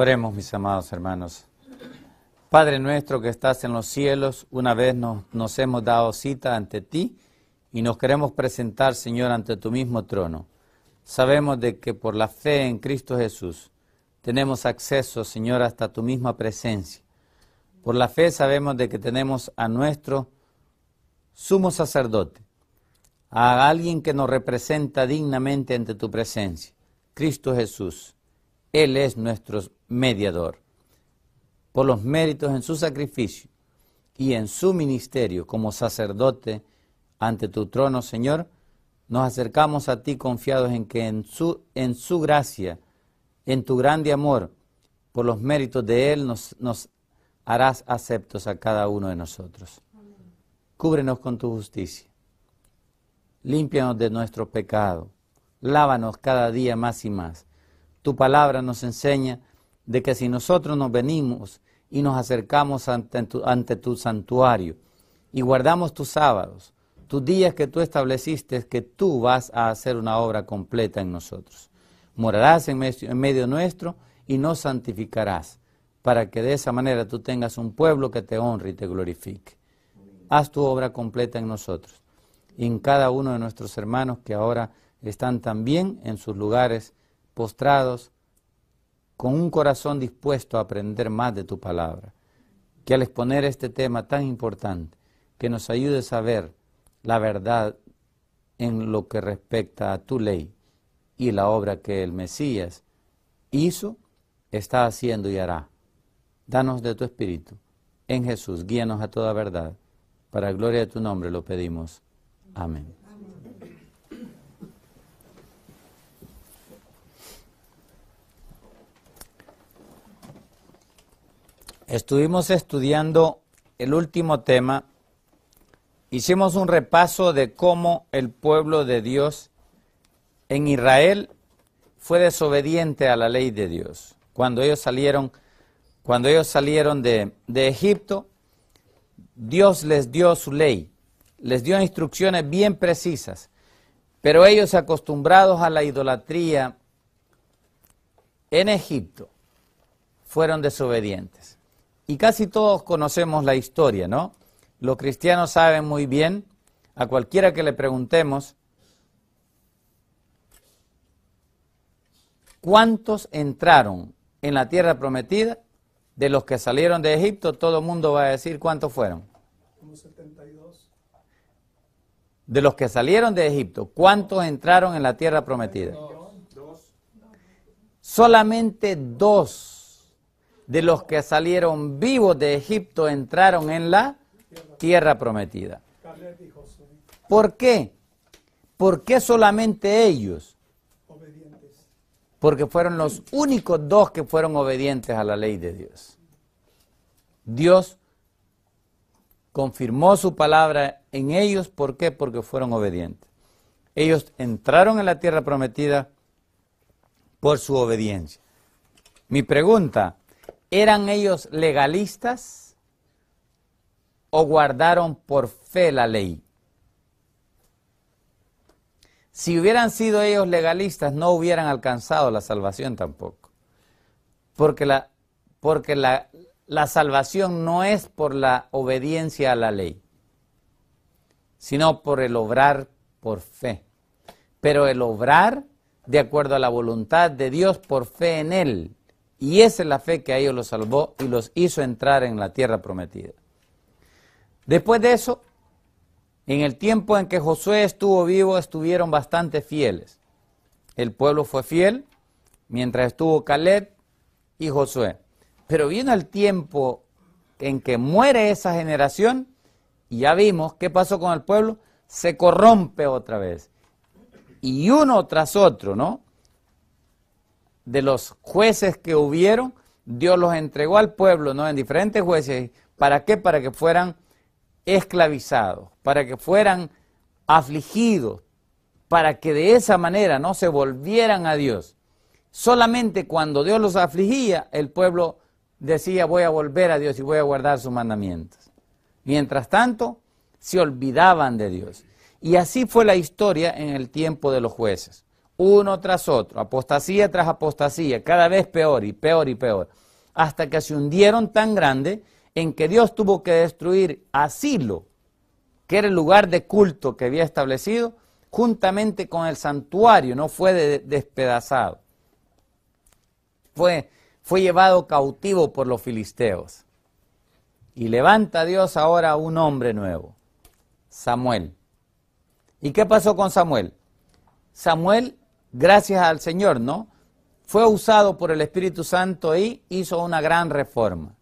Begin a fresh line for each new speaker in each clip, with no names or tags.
Oremos, mis amados hermanos. Padre nuestro que estás en los cielos, una vez nos, nos, hemos dado cita ante ti y nos queremos presentar, Señor, ante tu mismo trono. Sabemos de que por la fe en Cristo Jesús tenemos acceso, Señor, hasta tu misma presencia. Por la fe sabemos de que tenemos a nuestro sumo sacerdote, a alguien que nos representa dignamente ante tu presencia, Cristo Jesús. Él es nuestro mediador, por los méritos en su sacrificio y en su ministerio como sacerdote ante tu trono, Señor, nos acercamos a ti confiados en que en su, en su gracia, en tu grande amor, por los méritos de Él nos, nos harás aceptos a cada uno de nosotros. Cúbrenos con tu justicia, límpianos de nuestro pecado, lávanos cada día más y más. Tu palabra nos enseña de que si nosotros nos venimos y nos acercamos ante tu, santuario y guardamos tus sábados, tus días que tú estableciste, que tú vas a hacer una obra completa en nosotros. Morarás en, medio, en medio nuestro y nos santificarás, para que de esa manera tú tengas un pueblo que te honre y te glorifique. Haz tu obra completa en nosotros y en cada uno de nuestros hermanos que ahora están también en sus lugares postrados, con un corazón dispuesto a aprender más de tu palabra. Que al exponer este tema tan importante, que nos ayude a ver la verdad en lo que respecta a tu ley y la obra que el Mesías hizo, está haciendo y hará. Danos de tu espíritu. En Jesús, guíanos a toda verdad. Para gloria de tu nombre lo pedimos. Amén. Estuvimos estudiando el último tema, hicimos un repaso de cómo el pueblo de Dios en Israel fue desobediente a la ley de Dios. Cuando ellos salieron, cuando ellos salieron de, de Egipto, Dios les dio su ley, les dio instrucciones bien precisas, pero ellos acostumbrados a la idolatría en Egipto fueron desobedientes. Y casi todos conocemos la historia, ¿no? Los cristianos saben muy bien, a cualquiera que le preguntemos, ¿cuántos entraron en la tierra prometida? De los que salieron de Egipto, todo el mundo va a decir cuántos fueron. De los que salieron de Egipto, ¿cuántos entraron en la tierra prometida? Solamente dos de los que salieron vivos de Egipto entraron en la tierra prometida. ¿Por qué? ¿Por qué solamente ellos? Porque fueron los únicos dos que fueron obedientes a la ley de Dios. Dios confirmó su palabra en ellos. ¿Por qué? Porque fueron obedientes. Ellos entraron en la tierra prometida por su obediencia. Mi pregunta, ¿Eran ellos legalistas o guardaron por fe la ley? Si hubieran sido ellos legalistas, no hubieran alcanzado la salvación tampoco. Porque la, porque la, salvación no es por la obediencia a la ley, sino por el obrar por fe. Pero el obrar de acuerdo a la voluntad de Dios por fe en Él, y esa es la fe que a ellos los salvó y los hizo entrar en la tierra prometida. Después de eso, en el tiempo en que Josué estuvo vivo, estuvieron bastante fieles. El pueblo fue fiel mientras estuvo Caleb y Josué. Pero viene el tiempo en que muere esa generación y ya vimos qué pasó con el pueblo, se corrompe otra vez. Y uno tras otro, ¿no? de los jueces que hubieron, Dios los entregó al pueblo, ¿no? En diferentes jueces. ¿Para qué? Para que fueran esclavizados, para que fueran afligidos, para que de esa manera no se volvieran a Dios. Solamente cuando Dios los afligía, el pueblo decía, voy a volver a Dios y voy a guardar sus mandamientos. Mientras tanto, se olvidaban de Dios. Y así fue la historia en el tiempo de los jueces uno tras otro, apostasía tras apostasía, cada vez peor y peor y peor, hasta que se hundieron tan grande en que Dios tuvo que destruir Asilo, que era el lugar de culto que había establecido, juntamente con el santuario, no fue despedazado. Fue, fue llevado cautivo por los filisteos. Y levanta Dios ahora un hombre nuevo, Samuel. ¿Y qué pasó con Samuel? Samuel gracias al Señor, ¿no? Fue usado por el Espíritu Santo y hizo una gran reforma,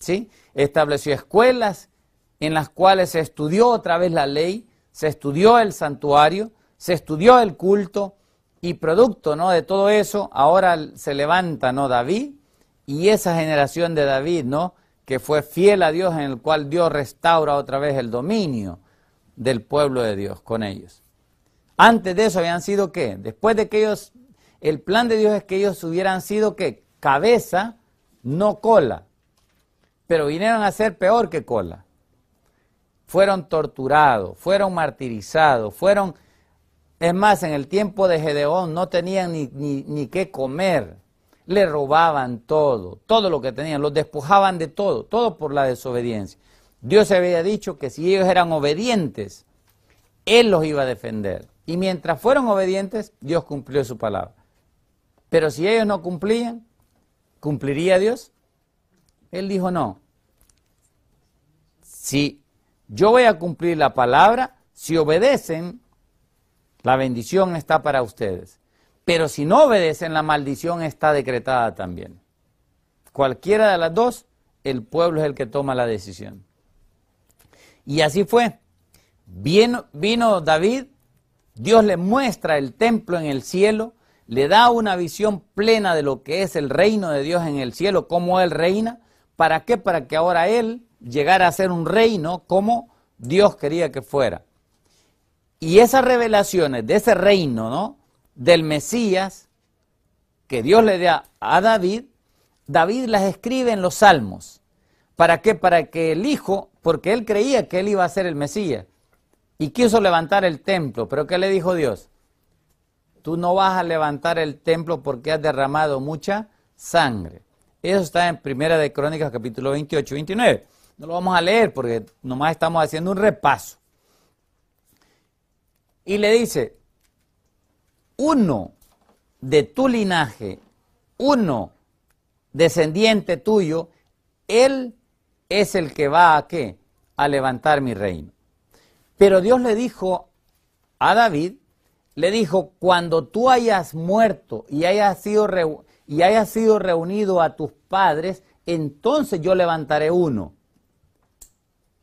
¿sí? Estableció escuelas en las cuales se estudió otra vez la ley, se estudió el santuario, se estudió el culto y producto, ¿no? De todo eso, ahora se levanta, ¿no? David y esa generación de David, ¿no? Que fue fiel a Dios en el cual Dios restaura otra vez el dominio del pueblo de Dios con ellos. Antes de eso habían sido qué? Después de que ellos, el plan de Dios es que ellos hubieran sido qué? Cabeza, no cola. Pero vinieron a ser peor que cola. Fueron torturados, fueron martirizados, fueron... Es más, en el tiempo de Gedeón no tenían ni, ni, qué comer. Le robaban todo, todo lo que tenían, los despojaban de todo, todo por la desobediencia. Dios había dicho que si ellos eran obedientes, Él los iba a defender. Y mientras fueron obedientes, Dios cumplió su palabra. Pero si ellos no cumplían, ¿cumpliría Dios? Él dijo no. Si yo voy a cumplir la palabra, si obedecen, la bendición está para ustedes. Pero si no obedecen, la maldición está decretada también. Cualquiera de las dos, el pueblo es el que toma la decisión. Y así fue. Vino, vino David Dios le muestra el templo en el cielo, le da una visión plena de lo que es el reino de Dios en el cielo, cómo Él reina. ¿Para qué? Para que ahora Él llegara a ser un reino como Dios quería que fuera. Y esas revelaciones de ese reino, ¿no? Del Mesías que Dios le da a David, David las escribe en los salmos. ¿Para qué? Para que el Hijo, porque él creía que él iba a ser el Mesías, y quiso levantar el templo. Pero ¿qué le dijo Dios? Tú no vas a levantar el templo porque has derramado mucha sangre. Eso está en Primera de Crónicas capítulo 28 29. No lo vamos a leer porque nomás estamos haciendo un repaso. Y le dice, uno de tu linaje, uno descendiente tuyo, él es el que va a qué? A levantar mi reino. Pero Dios le dijo a David, le dijo, cuando tú hayas muerto y hayas sido, y sido reunido a tus padres, entonces yo levantaré uno,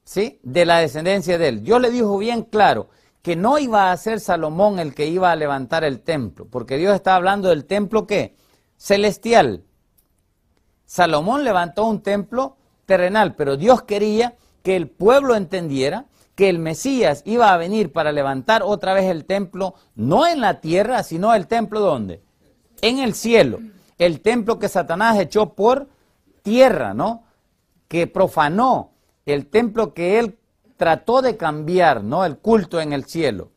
¿sí? De la descendencia de él. Dios le dijo bien claro que no iba a ser Salomón el que iba a levantar el templo, porque Dios está hablando del templo que celestial. Salomón levantó un templo terrenal, pero Dios quería que el pueblo entendiera que el Mesías iba a venir para levantar otra vez el templo, no en la tierra, sino el templo donde? En el cielo. El templo que Satanás echó por tierra, ¿no? Que profanó el templo que él trató de cambiar, ¿no? El culto en el cielo,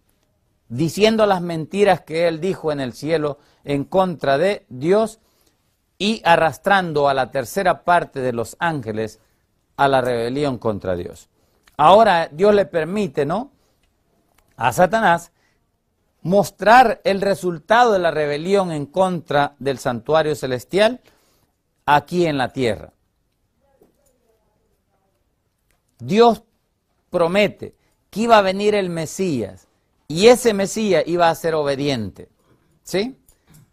diciendo las mentiras que él dijo en el cielo en contra de Dios y arrastrando a la tercera parte de los ángeles a la rebelión contra Dios. Ahora Dios le permite, ¿no? A Satanás mostrar el resultado de la rebelión en contra del santuario celestial aquí en la tierra. Dios promete que iba a venir el Mesías y ese Mesías iba a ser obediente. ¿Sí?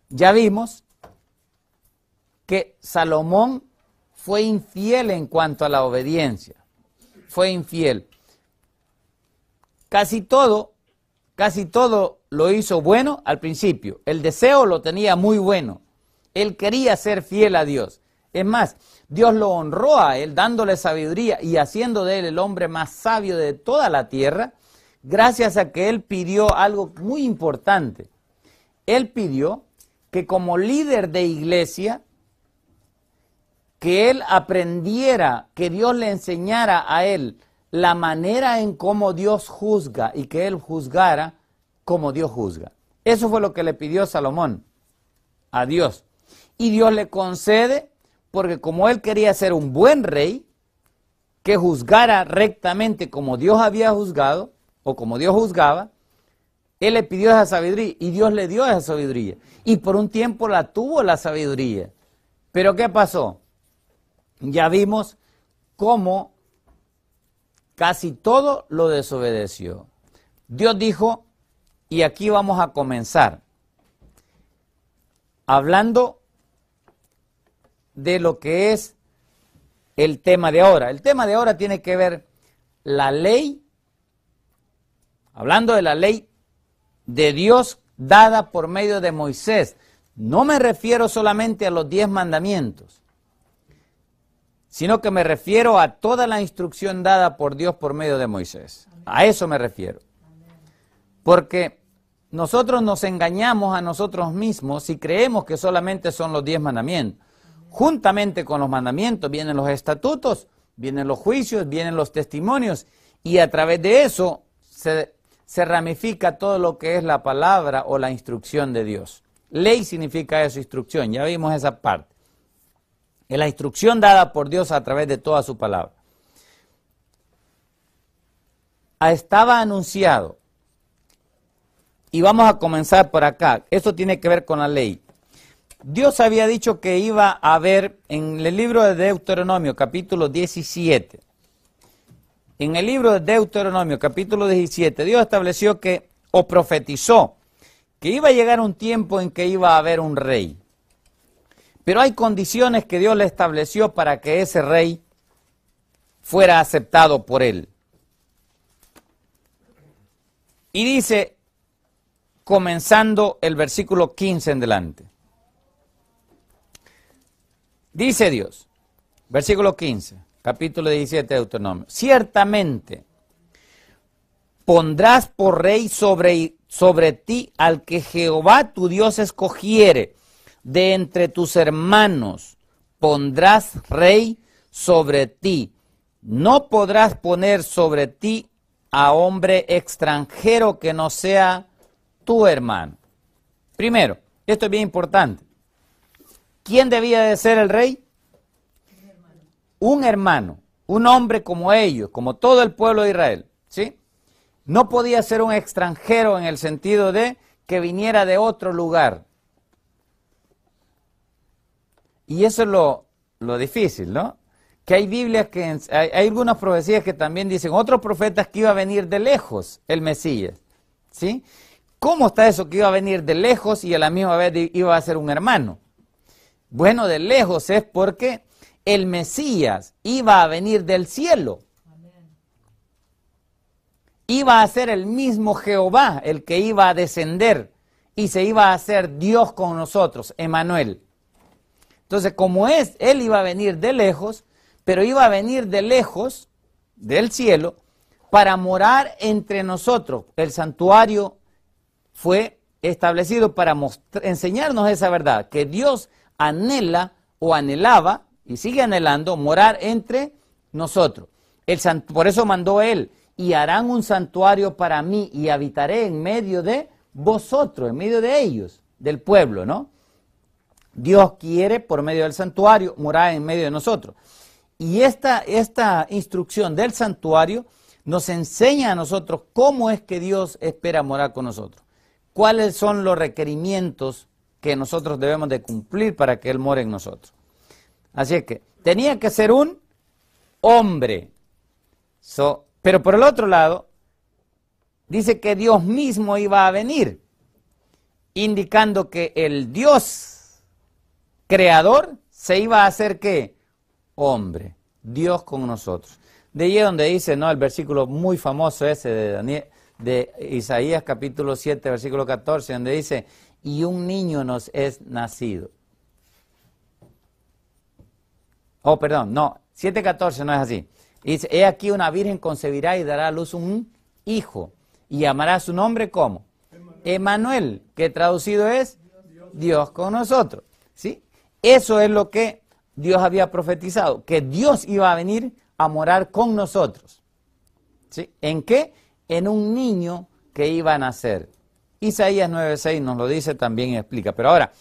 Ya vimos que Salomón fue infiel en cuanto a la obediencia fue infiel. Casi todo, casi todo lo hizo bueno al principio. El deseo lo tenía muy bueno. Él quería ser fiel a Dios. Es más, Dios lo honró a él dándole sabiduría y haciendo de él el hombre más sabio de toda la tierra, gracias a que él pidió algo muy importante. Él pidió que como líder de iglesia que él aprendiera, que Dios le enseñara a él la manera en cómo Dios juzga y que él juzgara como Dios juzga. Eso fue lo que le pidió Salomón a Dios. Y Dios le concede, porque como él quería ser un buen rey, que juzgara rectamente como Dios había juzgado o como Dios juzgaba, él le pidió esa sabiduría y Dios le dio esa sabiduría. Y por un tiempo la tuvo la sabiduría. Pero ¿qué pasó? ya vimos cómo casi todo lo desobedeció. Dios dijo, y aquí vamos a comenzar, hablando de lo que es el tema de ahora. El tema de ahora tiene que ver la ley, hablando de la ley de Dios dada por medio de Moisés. No me refiero solamente a los diez mandamientos, sino que me refiero a toda la instrucción dada por Dios por medio de Moisés. A eso me refiero. Porque nosotros nos engañamos a nosotros mismos si creemos que solamente son los diez mandamientos. Juntamente con los mandamientos vienen los estatutos, vienen los juicios, vienen los testimonios y a través de eso se, ramifica todo lo que es la palabra o la instrucción de Dios. Ley significa eso, instrucción, ya vimos esa parte. Es la instrucción dada por Dios a través de toda su palabra. Ah, estaba anunciado, y vamos a comenzar por acá, esto tiene que ver con la ley. Dios había dicho que iba a haber en el libro de Deuteronomio capítulo 17, en el libro de Deuteronomio capítulo 17, Dios estableció que, o profetizó, que iba a llegar un tiempo en que iba a haber un rey. Pero hay condiciones que Dios le estableció para que ese rey fuera aceptado por él. Y dice, comenzando el versículo 15 en delante. Dice Dios, versículo 15, capítulo 17 de Deuteronomio, ciertamente pondrás por rey sobre, sobre ti al que Jehová tu Dios escogiere de entre tus hermanos pondrás rey sobre ti. No podrás poner sobre ti a hombre extranjero que no sea tu hermano. Primero, esto es bien importante. ¿Quién debía de ser el rey? Un hermano, un, hombre como ellos, como todo el pueblo de Israel, ¿sí? No podía ser un extranjero en el sentido de que viniera de otro lugar, y eso es lo, lo difícil, ¿no? Que hay Biblias que, hay, algunas profecías que también dicen otros profetas que iba a venir de lejos el Mesías, ¿sí? ¿Cómo está eso que iba a venir de lejos y a la misma vez iba a ser un hermano? Bueno, de lejos es porque el Mesías iba a venir del cielo. Iba a ser el mismo Jehová el que iba a descender y se iba a hacer Dios con nosotros, Emanuel. Entonces, como es, él iba a venir de lejos, pero iba a venir de lejos, del cielo, para morar entre nosotros. El santuario fue establecido para enseñarnos esa verdad, que Dios anhela o anhelaba y sigue anhelando morar entre nosotros. El por eso mandó él, y harán un santuario para mí y habitaré en medio de vosotros, en medio de ellos, del pueblo, ¿no? Dios quiere por medio del santuario morar en medio de nosotros. Y esta, esta instrucción del santuario nos enseña a nosotros cómo es que Dios espera morar con nosotros, cuáles son los requerimientos que nosotros debemos de cumplir para que Él more en nosotros. Así es que tenía que ser un hombre. pero por el otro lado, dice que Dios mismo iba a venir, indicando que el Dios creador, se iba a hacer qué? Hombre, Dios con nosotros. De ahí donde dice, ¿no? El versículo muy famoso ese de, Daniel, de Isaías capítulo 7, versículo 14, donde dice, y un niño nos es nacido. Oh, perdón, no, 7.14 no es así. Dice, he aquí una virgen concebirá y dará a luz un hijo y llamará su nombre como Emanuel, que traducido es Dios, Dios con nosotros. ¿Sí? Eso es lo que Dios había profetizado, que Dios iba a venir a morar con nosotros. ¿Sí? ¿En qué? En un niño que iba a nacer. Isaías 9:6 nos lo dice también y explica. Pero ahora,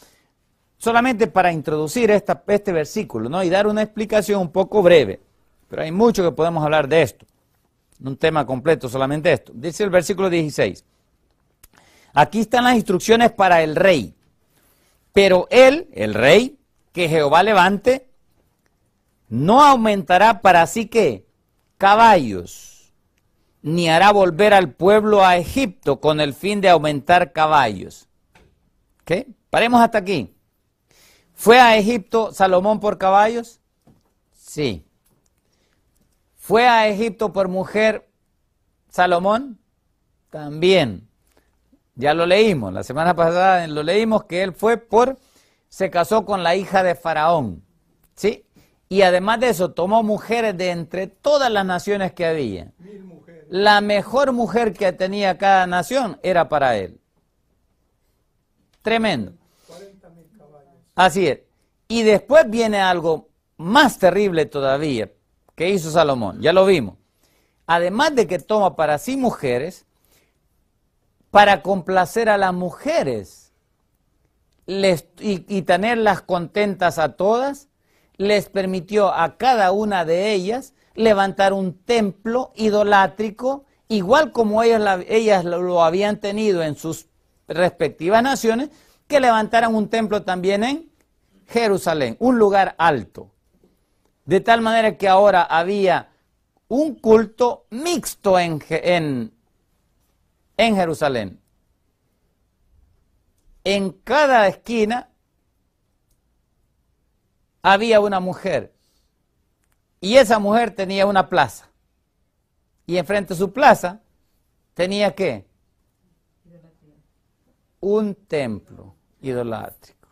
solamente para introducir este versículo ¿no? y dar una explicación un poco breve, pero hay mucho que podemos hablar de esto, un tema completo solamente esto. Dice el versículo 16, aquí están las instrucciones para el rey, pero él, el rey, que Jehová levante, no aumentará para sí que caballos, ni hará volver al pueblo a Egipto con el fin de aumentar caballos. ¿Qué? Paremos hasta aquí. ¿Fue a Egipto Salomón por caballos? Sí. ¿Fue a Egipto por mujer Salomón? También. Ya lo leímos, la semana pasada lo leímos que él fue por se casó con la hija de Faraón, ¿sí? Y además de eso, tomó mujeres de entre todas las naciones que había. La mejor mujer que tenía cada nación era para él. Tremendo. Así es. Y después viene algo más terrible todavía que hizo Salomón. Ya lo vimos. Además de que toma para sí mujeres, para complacer a las mujeres y, tenerlas contentas a todas, les permitió a cada una de ellas levantar un templo idolátrico, igual como ellas, ellas lo habían tenido en sus respectivas naciones, que levantaran un templo también en Jerusalén, un lugar alto. De tal manera que ahora había un culto mixto en, en Jerusalén en cada esquina había una mujer y esa mujer tenía una plaza. Y enfrente de su plaza tenía qué? Un templo idolátrico.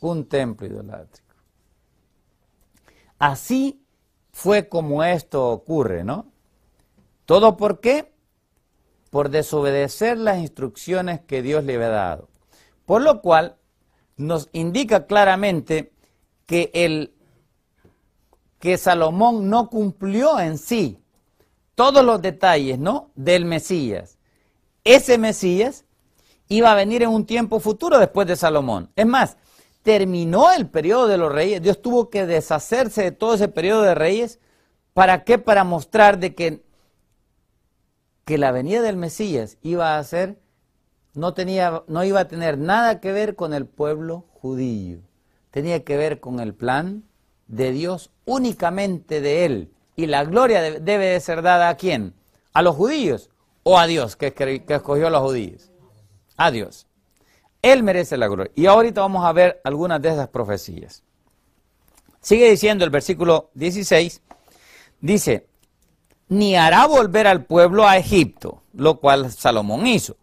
Un templo idolátrico. Así fue como esto ocurre, ¿no? ¿Todo por por desobedecer las instrucciones que Dios le había dado. Por lo cual nos indica claramente que, el, que Salomón no cumplió en sí todos los detalles, ¿no? del Mesías. Ese Mesías iba a venir en un tiempo futuro después de Salomón. Es más, terminó el periodo de los reyes, Dios tuvo que deshacerse de todo ese periodo de reyes, ¿para qué? Para mostrar de que que la venida del Mesías iba a ser, no, tenía, no iba a tener nada que ver con el pueblo judío, tenía que ver con el plan de Dios únicamente de él. Y la gloria debe de ser dada a quién? ¿A los judíos o a Dios que escogió a los judíos? A Dios. Él merece la gloria. Y ahorita vamos a ver algunas de esas profecías. Sigue diciendo el versículo 16. Dice, ni hará volver al pueblo a Egipto, lo cual Salomón hizo,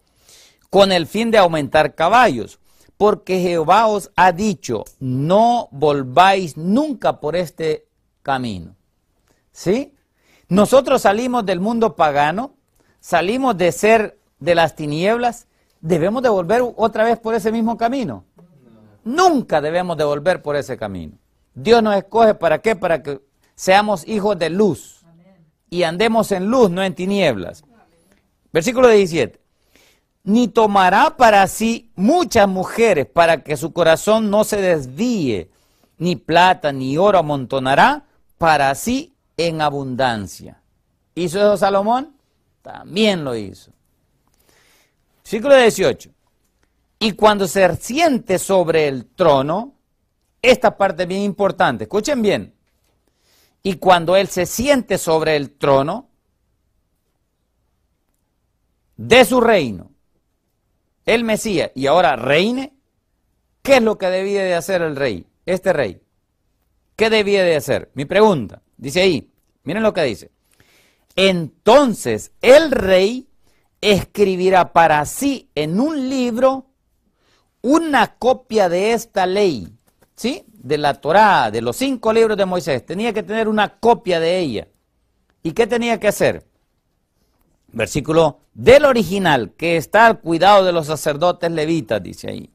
con el fin de aumentar caballos, porque Jehová os ha dicho, no volváis nunca por este camino. ¿Sí? Nosotros salimos del mundo pagano, salimos de ser de las tinieblas, ¿debemos de volver otra vez por ese mismo camino? Nunca debemos de volver por ese camino. Dios nos escoge para qué? Para que seamos hijos de luz y andemos en luz, no en tinieblas. Versículo 17. Ni tomará para sí muchas mujeres para que su corazón no se desvíe, ni plata ni oro amontonará para sí en abundancia. ¿Hizo eso Salomón? También lo hizo. Versículo 18. Y cuando se siente sobre el trono, esta parte es bien importante, escuchen bien, y cuando Él se siente sobre el trono de su reino, el Mesías, y ahora reine, ¿qué es lo que debía de hacer el rey, este rey? ¿Qué debía de hacer? Mi pregunta, dice ahí, miren lo que dice. Entonces el rey escribirá para sí en un libro una copia de esta ley, ¿sí? de la Torá, de los cinco libros de Moisés, tenía que tener una copia de ella. ¿Y qué tenía que hacer? Versículo del original, que está al cuidado de los sacerdotes levitas, dice ahí.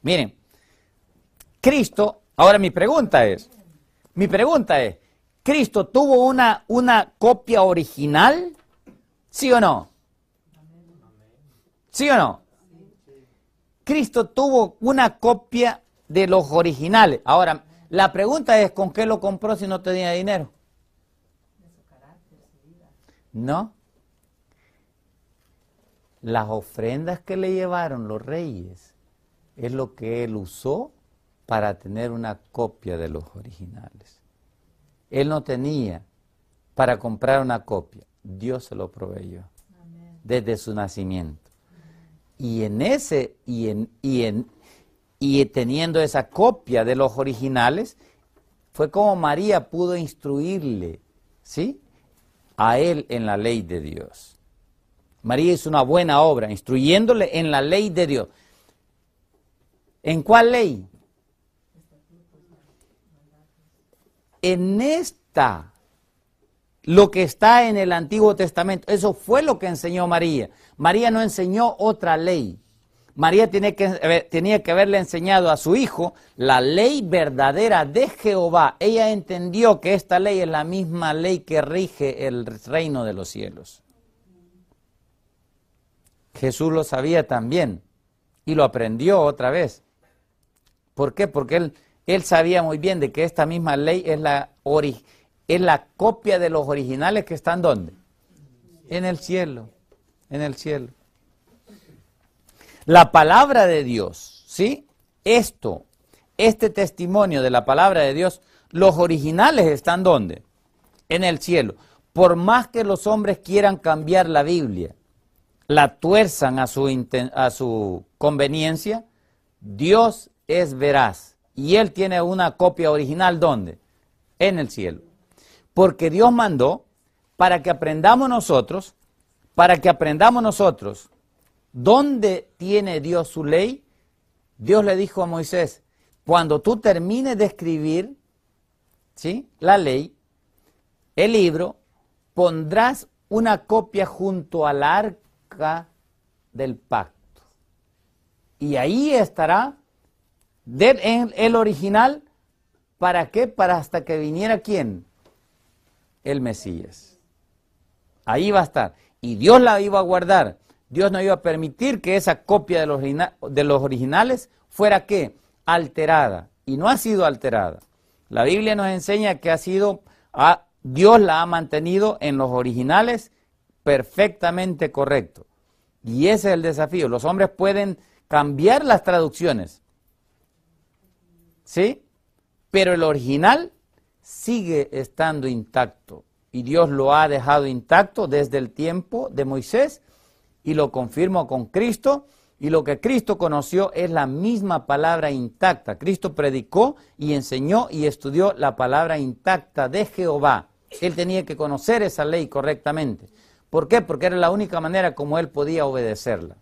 Miren, Cristo, ahora mi pregunta es, mi pregunta es, ¿Cristo tuvo una, una copia original? ¿Sí o no? ¿Sí o no? Cristo tuvo una copia de los originales. Ahora, la pregunta es, ¿con qué lo compró si no tenía dinero? No. Las ofrendas que le llevaron los reyes es lo que él usó para tener una copia de los originales. Él no tenía para comprar una copia. Dios se lo proveyó desde su nacimiento. Y en ese, y en, y en, y teniendo esa copia de los originales, fue como María pudo instruirle, ¿sí? A él en la ley de Dios. María hizo una buena obra, instruyéndole en la ley de Dios. ¿En cuál ley? En esta, lo que está en el Antiguo Testamento. Eso fue lo que enseñó María. María no enseñó otra ley. María tenía que, haberle enseñado a su hijo la ley verdadera de Jehová. Ella entendió que esta ley es la misma ley que rige el reino de los cielos. Jesús lo sabía también y lo aprendió otra vez. ¿Por qué? Porque él, sabía muy bien de que esta misma ley es la, copia de los originales que están donde? En el cielo, en el cielo. La palabra de Dios, ¿sí? Esto, este testimonio de la palabra de Dios, los originales están donde? En el cielo. Por más que los hombres quieran cambiar la Biblia, la tuerzan a su, a su conveniencia, Dios es veraz y Él tiene una copia original ¿dónde? En el cielo. Porque Dios mandó para que aprendamos nosotros, para que aprendamos nosotros ¿Dónde tiene Dios su ley? Dios le dijo a Moisés, cuando tú termines de escribir ¿sí? la ley, el libro, pondrás una copia junto al arca del pacto. Y ahí estará en el original. ¿Para qué? Para hasta que viniera quién? El Mesías. Ahí va a estar. Y Dios la iba a guardar. Dios no iba a permitir que esa copia de los, originales fuera qué? Alterada. Y no ha sido alterada. La Biblia nos enseña que ha sido, a, Dios la ha mantenido en los originales perfectamente correcto. Y ese es el desafío. Los hombres pueden cambiar las traducciones. ¿Sí? Pero el original sigue estando intacto. Y Dios lo ha dejado intacto desde el tiempo de Moisés y lo confirmo con Cristo. Y lo que Cristo conoció es la misma palabra intacta. Cristo predicó y enseñó y estudió la palabra intacta de Jehová. Él tenía que conocer esa ley correctamente. ¿Por qué? Porque era la única manera como él podía obedecerla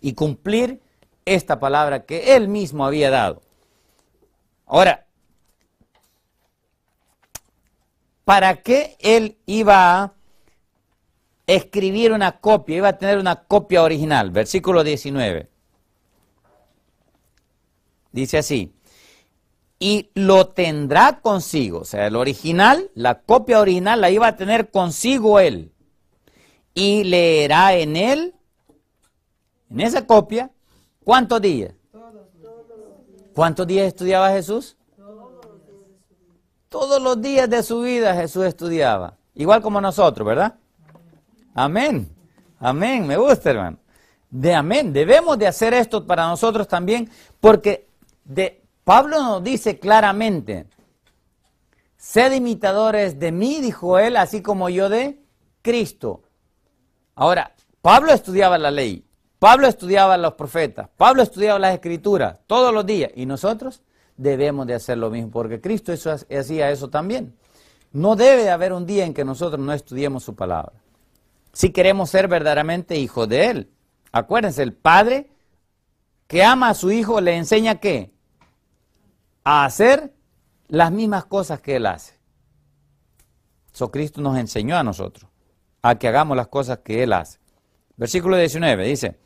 y cumplir esta palabra que él mismo había dado. Ahora, ¿para qué él iba a escribir una copia, iba a tener una copia original. Versículo 19. Dice así, y lo tendrá consigo, o sea, el original, la copia original la iba a tener consigo él, y leerá en él, en esa copia, ¿cuántos días? ¿Cuántos días estudiaba Jesús? Todos los días de su vida Jesús estudiaba, igual como nosotros, ¿verdad? Amén. Amén. Me gusta, hermano. De amén. Debemos de hacer esto para nosotros también porque de, Pablo nos dice claramente, sed imitadores de mí, dijo él, así como yo de Cristo. Ahora, Pablo estudiaba la ley, Pablo estudiaba los profetas, Pablo estudiaba las escrituras todos los días y nosotros debemos de hacer lo mismo porque Cristo hacía eso también. No debe haber un día en que nosotros no estudiemos su palabra si queremos ser verdaderamente hijos de Él. Acuérdense, el padre que ama a su hijo le enseña qué? A hacer las mismas cosas que Él hace. Eso Cristo nos enseñó a nosotros, a que hagamos las cosas que Él hace. Versículo 19 dice,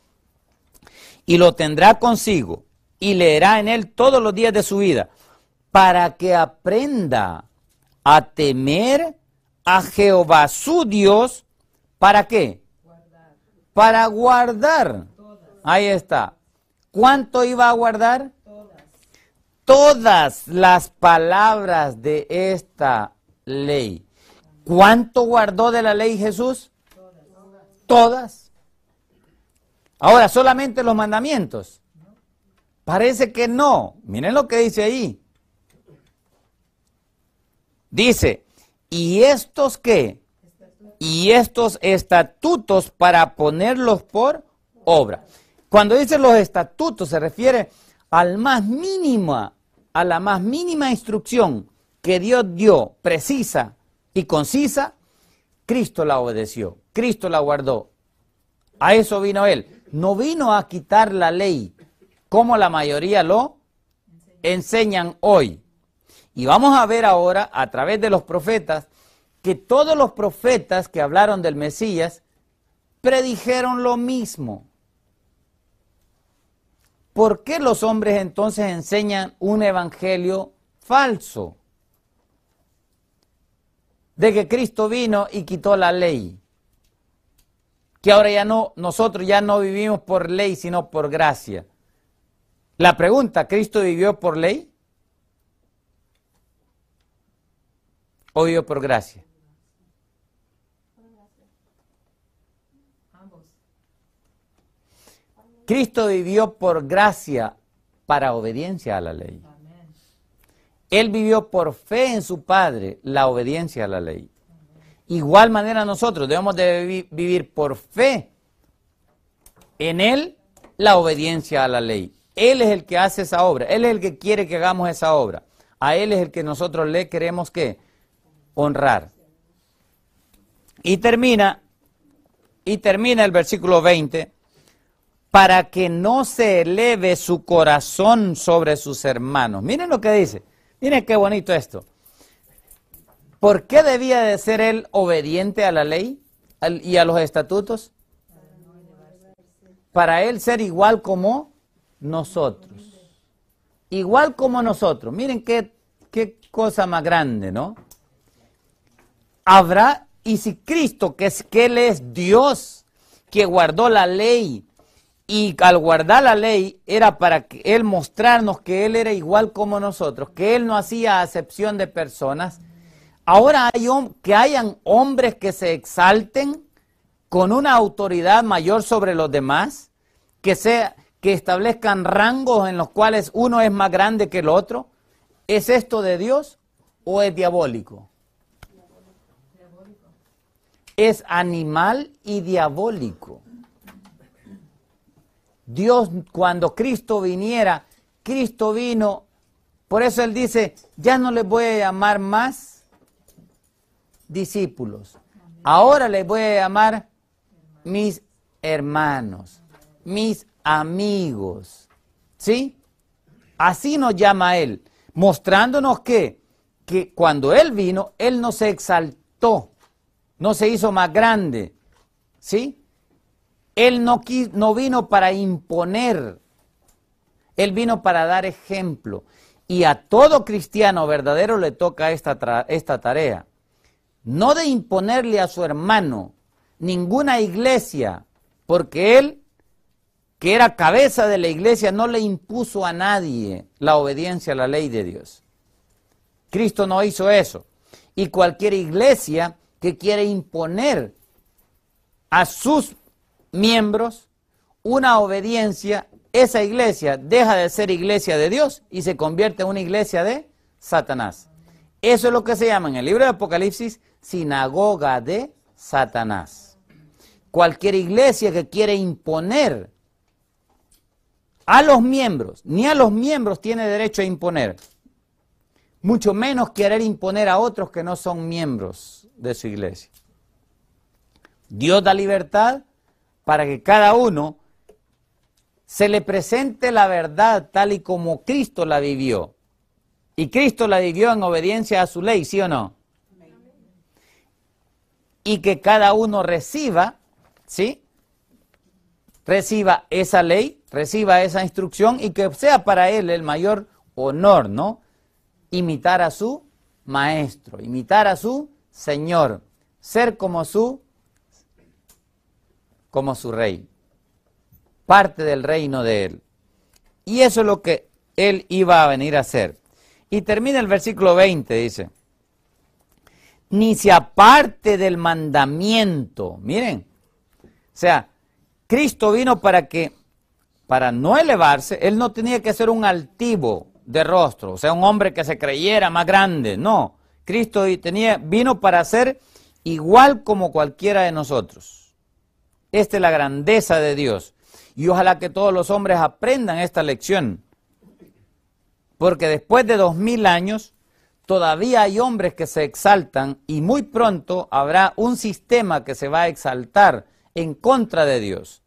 y lo tendrá consigo y leerá en él todos los días de su vida, para que aprenda a temer a Jehová su Dios ¿Para qué? Para guardar. Ahí está. ¿Cuánto iba a guardar? Todas. las palabras de esta ley. ¿Cuánto guardó de la ley Jesús? Todas. Todas. Ahora, solamente los mandamientos. Parece que no. Miren lo que dice ahí. Dice, ¿y estos qué? y estos estatutos para ponerlos por obra. Cuando dice los estatutos se refiere al más mínima, a la más mínima instrucción que Dios dio, precisa y concisa, Cristo la obedeció, Cristo la guardó. A eso vino Él. No vino a quitar la ley, como la mayoría lo enseñan hoy. Y vamos a ver ahora, a través de los profetas, que todos los profetas que hablaron del Mesías predijeron lo mismo. ¿Por qué los hombres entonces enseñan un evangelio falso? De que Cristo vino y quitó la ley. Que ahora ya no, nosotros ya no vivimos por ley, sino por gracia. La pregunta, ¿Cristo vivió por ley? ¿O vivió por gracia? Cristo vivió por gracia para obediencia a la ley. Él vivió por fe en su Padre la obediencia a la ley. Igual manera nosotros debemos de vivir por fe en Él la obediencia a la ley. Él es el que hace esa obra, Él es el que quiere que hagamos esa obra. A Él es el que nosotros le queremos que honrar. Y termina, y termina el versículo 20 para que no se eleve su corazón sobre sus hermanos. Miren lo que dice, miren qué bonito esto. ¿Por qué debía de ser él obediente a la ley y a los estatutos? Para él ser igual como nosotros. Igual como nosotros. Miren qué, qué cosa más grande, ¿no? Habrá, y si Cristo, que es que Él es Dios, que guardó la ley, y al guardar la ley era para que Él mostrarnos que Él era igual como nosotros, que Él no hacía acepción de personas. Ahora hay que hayan hombres que se exalten con una autoridad mayor sobre los demás, que, sea, que establezcan rangos en los cuales uno es más grande que el otro. ¿Es esto de Dios o es diabólico? diabólico. Es animal y diabólico. Dios, cuando Cristo viniera, Cristo vino. Por eso Él dice, ya no les voy a llamar más discípulos. Ahora les voy a llamar mis hermanos, mis amigos. ¿Sí? Así nos llama Él, mostrándonos que, que cuando Él vino, Él no se exaltó, no se hizo más grande. ¿Sí? Él no, vino para imponer, Él vino para dar ejemplo. Y a todo cristiano verdadero le toca esta, esta tarea. No de imponerle a su hermano ninguna iglesia, porque Él que era cabeza de la iglesia, no le impuso a nadie la obediencia a la ley de Dios. Cristo no hizo eso. Y cualquier iglesia que quiere imponer a sus miembros, una obediencia, esa iglesia deja de ser iglesia de Dios y se convierte en una iglesia de Satanás. Eso es lo que se llama en el libro de Apocalipsis sinagoga de Satanás. Cualquier iglesia que quiere imponer a los miembros, ni a los miembros tiene derecho a imponer, mucho menos querer imponer a otros que no son miembros de su iglesia. Dios da libertad para que cada uno se le presente la verdad tal y como Cristo la vivió. Y Cristo la vivió en obediencia a su ley, ¿sí o no? Y que cada uno reciba, ¿sí? Reciba esa ley, reciba esa instrucción y que sea para él el mayor honor, ¿no? Imitar a su maestro, imitar a su Señor, ser como su como su rey, parte del reino de él. Y eso es lo que él iba a venir a hacer. Y termina el versículo 20, dice, ni se aparte del mandamiento. Miren, o sea, Cristo vino para que, para no elevarse, él no tenía que ser un altivo de rostro, o sea, un hombre que se creyera más grande, no. Cristo tenía, vino para ser igual como cualquiera de nosotros. Esta es la grandeza de Dios. Y ojalá que todos los hombres aprendan esta lección. Porque después de dos mil años, todavía hay hombres que se exaltan y muy pronto habrá un sistema que se va a exaltar en contra de Dios,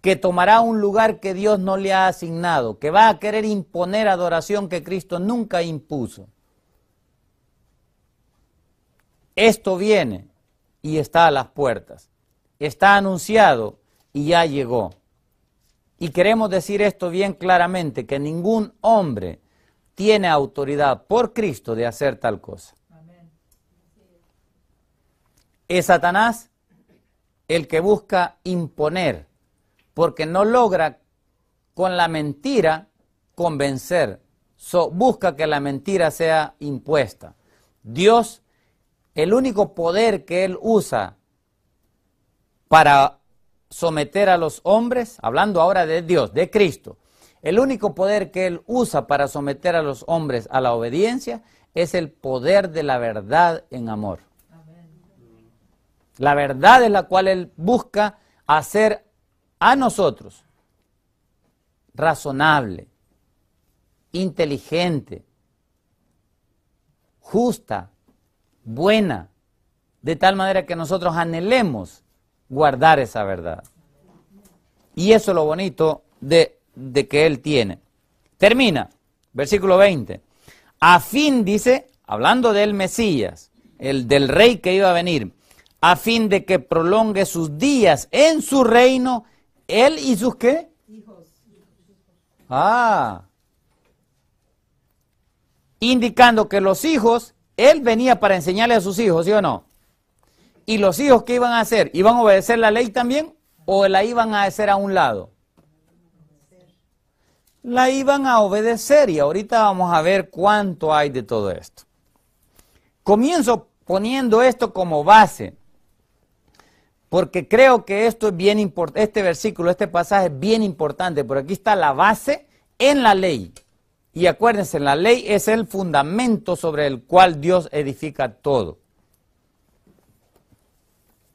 que tomará un lugar que Dios no le ha asignado, que va a querer imponer adoración que Cristo nunca impuso. Esto viene y está a las puertas está anunciado y ya llegó. Y queremos decir esto bien claramente, que ningún hombre tiene autoridad por Cristo de hacer tal cosa. Es Satanás el que busca imponer, porque no logra con la mentira convencer, busca que la mentira sea impuesta. Dios, el único poder que Él usa para someter a los hombres, hablando ahora de Dios, de Cristo, el único poder que Él usa para someter a los hombres a la obediencia es el poder de la verdad en amor. La verdad es la cual Él busca hacer a nosotros razonable, inteligente, justa, buena, de tal manera que nosotros anhelemos guardar esa verdad. Y eso es lo bonito de, de que él tiene. Termina, versículo 20. A fin, dice, hablando del Mesías, el del rey que iba a venir, a fin de que prolongue sus días en su reino, él y sus qué? Hijos. Ah. Indicando que los hijos, él venía para enseñarle a sus hijos, ¿sí o no? ¿Y los hijos qué iban a hacer? ¿Iban a obedecer la ley también o la iban a hacer a un lado? La iban a obedecer y ahorita vamos a ver cuánto hay de todo esto. Comienzo poniendo esto como base, porque creo que esto es bien importante, este versículo, este pasaje es bien importante, porque aquí está la base en la ley. Y acuérdense, la ley es el fundamento sobre el cual Dios edifica todo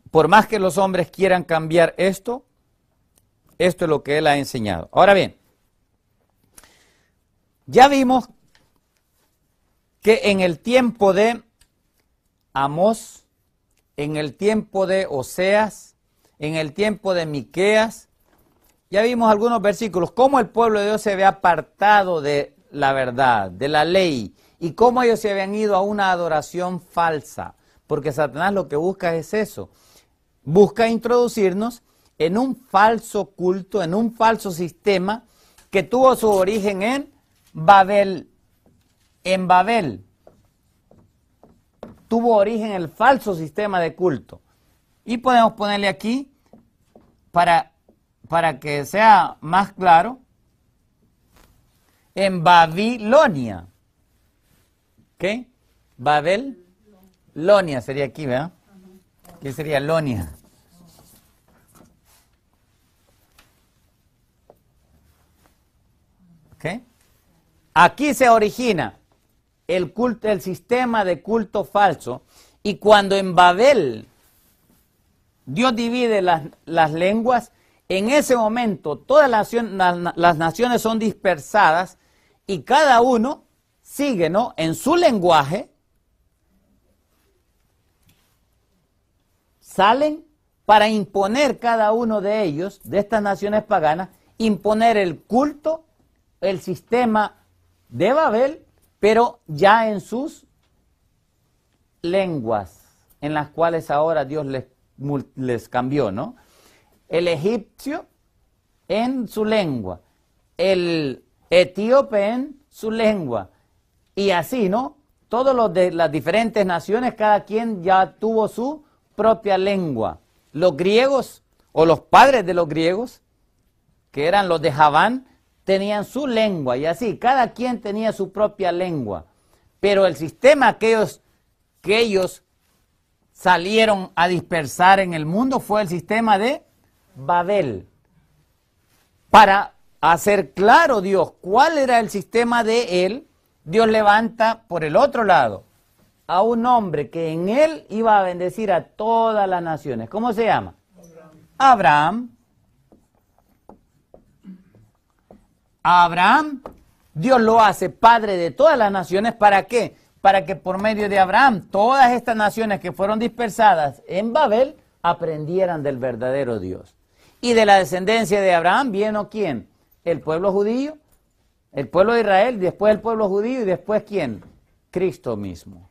por más que los hombres quieran cambiar esto, esto es lo que él ha enseñado. Ahora bien, ya vimos que en el tiempo de Amós, en el tiempo de Oseas, en el tiempo de Miqueas, ya vimos algunos versículos, cómo el pueblo de Dios se había apartado de la verdad, de la ley, y cómo ellos se habían ido a una adoración falsa, porque Satanás lo que busca es eso, busca introducirnos en un falso culto, en un falso sistema que tuvo su origen en Babel. En Babel tuvo origen el falso sistema de culto. Y podemos ponerle aquí, para, para que sea más claro, en Babilonia. ¿Ok? Lonia sería aquí, ¿verdad? ¿Qué sería Lonia? Aquí se origina el, culto, el sistema de culto falso y cuando en Babel Dios divide las, lenguas, en ese momento todas las, naciones son dispersadas y cada uno sigue ¿no? en su lenguaje salen para imponer cada uno de ellos, de estas naciones paganas, imponer el culto, el sistema de Babel, pero ya en sus lenguas, en las cuales ahora Dios les, les cambió, ¿no? El egipcio en su lengua, el etíope en su lengua, y así, ¿no? Todos los de las diferentes naciones, cada quien ya tuvo su propia lengua. Los griegos, o los padres de los griegos, que eran los de Javán, tenían su lengua y así, cada quien tenía su propia lengua. Pero el sistema que ellos, que ellos salieron a dispersar en el mundo fue el sistema de Babel. Para hacer claro Dios cuál era el sistema de él, Dios levanta por el otro lado a un hombre que en él iba a bendecir a todas las naciones. ¿Cómo se llama? Abraham. Abraham, Dios lo hace padre de todas las naciones. ¿Para qué? Para que por medio de Abraham todas estas naciones que fueron dispersadas en Babel aprendieran del verdadero Dios. Y de la descendencia de Abraham vino quién? El pueblo judío, el pueblo de Israel, después el pueblo judío y después quién? Cristo mismo.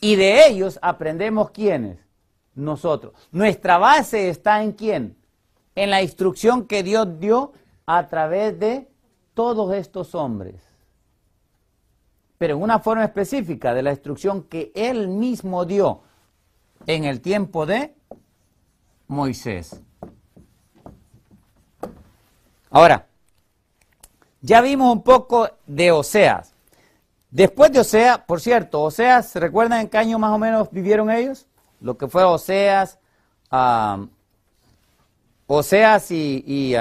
Y de ellos aprendemos quiénes. Nosotros. Nuestra base está en quién. En la instrucción que Dios dio a través de todos estos hombres. Pero en una forma específica de la instrucción que Él mismo dio en el tiempo de Moisés. Ahora, ya vimos un poco de Oseas. Después de Oseas, por cierto, Oseas, ¿se recuerdan en qué año más o menos vivieron ellos? Lo que fue Oseas, Oseas y,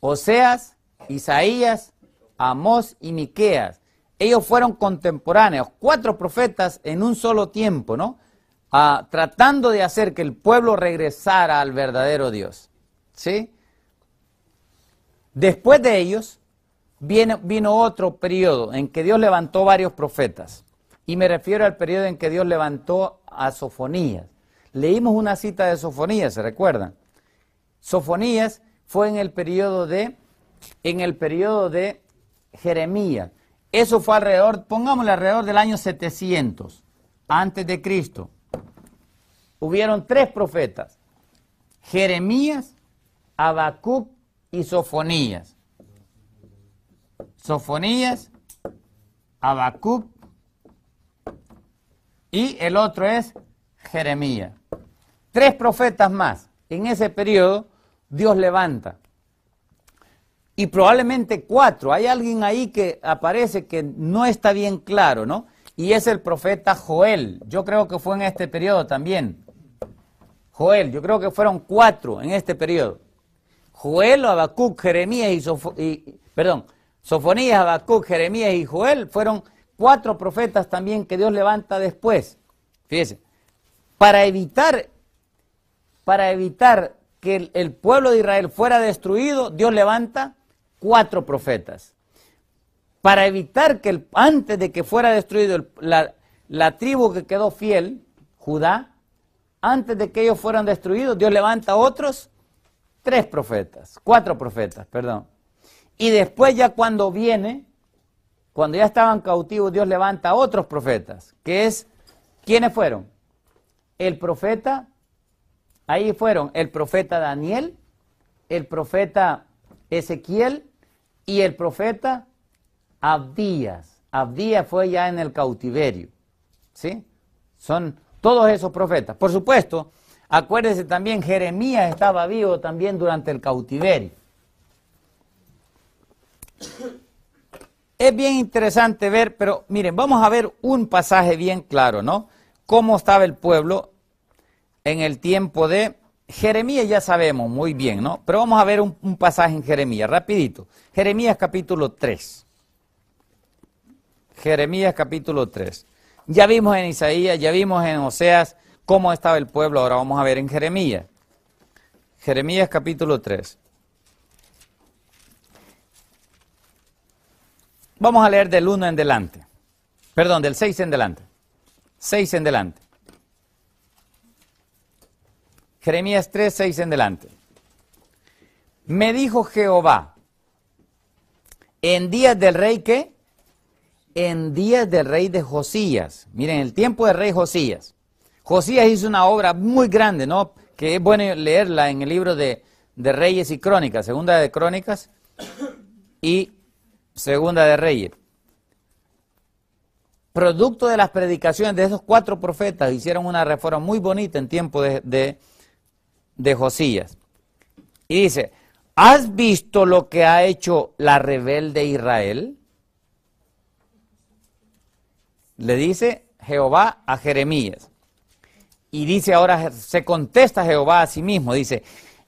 Oseas, Isaías, Amós y Miqueas. Ellos fueron contemporáneos, cuatro profetas en un solo tiempo, ¿no? Ah, tratando de hacer que el pueblo regresara al verdadero Dios. ¿Sí? Después de ellos, Vino, otro periodo en que Dios levantó varios profetas. Y me refiero al periodo en que Dios levantó a Sofonías. Leímos una cita de Sofonías, ¿se recuerdan? Sofonías fue en el periodo de, en el período de Jeremías. Eso fue alrededor, pongámosle alrededor del año 700 antes de Cristo. Hubieron tres profetas: Jeremías, Habacuc y Sofonías. Sofonías, Habacuc y el otro es Jeremías. Tres profetas más. En ese periodo Dios levanta. Y probablemente cuatro. Hay alguien ahí que aparece que no está bien claro, ¿no? Y es el profeta Joel. Yo creo que fue en este periodo también. Joel, yo creo que fueron cuatro en este periodo. Joel, Habacuc, Jeremías y, y perdón, Sofonías, Habacuc, Jeremías y Joel fueron cuatro profetas también que Dios levanta después. Fíjense, para evitar, para evitar que el, pueblo de Israel fuera destruido, Dios levanta cuatro profetas. Para evitar que antes de que fuera destruido la, tribu que quedó fiel, Judá, antes de que ellos fueran destruidos, Dios levanta otros tres profetas, cuatro profetas, perdón. Y después ya cuando viene, cuando ya estaban cautivos, Dios levanta a otros profetas, que es, ¿quiénes fueron? El profeta, ahí fueron el profeta Daniel, el profeta Ezequiel y el profeta Abdías. Abdías fue ya en el cautiverio, ¿sí? Son todos esos profetas. Por supuesto, acuérdense también, Jeremías estaba vivo también durante el cautiverio. Es bien interesante ver, pero miren, vamos a ver un pasaje bien claro, ¿no? Cómo estaba el pueblo en el tiempo de Jeremías, ya sabemos muy bien, ¿no? Pero vamos a ver un, pasaje en Jeremías, rapidito. Jeremías capítulo 3. Jeremías capítulo 3. Ya vimos en Isaías, ya vimos en Oseas cómo estaba el pueblo, ahora vamos a ver en Jeremías. Jeremías capítulo 3. Vamos a leer del 1 en delante. Perdón, del 6 en delante. 6 en delante. Jeremías 3, 6 en delante. Me dijo Jehová, en días del rey que, en días del rey de Josías, miren, el tiempo del rey Josías. Josías hizo una obra muy grande, ¿no? Que es bueno leerla en el libro de, de Reyes y Crónicas, segunda de Crónicas y Segunda de Reyes. Producto de las predicaciones de esos cuatro profetas, hicieron una reforma muy bonita en tiempo de, Josías. Y dice, ¿has visto lo que ha hecho la rebelde Israel? Le dice Jehová a Jeremías. Y dice ahora, se contesta Jehová a sí mismo, dice,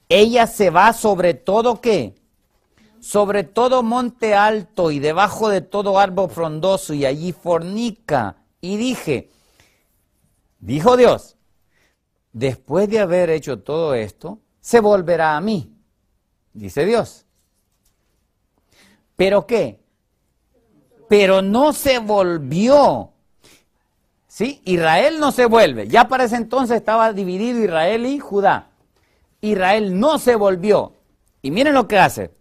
ella se va sobre todo qué? sobre todo monte alto y debajo de todo árbol frondoso, y allí fornica. Y dije, dijo Dios, después de haber hecho todo esto, se volverá a mí, dice Dios. ¿Pero qué? Pero no se volvió. ¿Sí? Israel no se vuelve. Ya para ese entonces estaba dividido Israel y Judá. Israel no se volvió. Y miren lo que hace.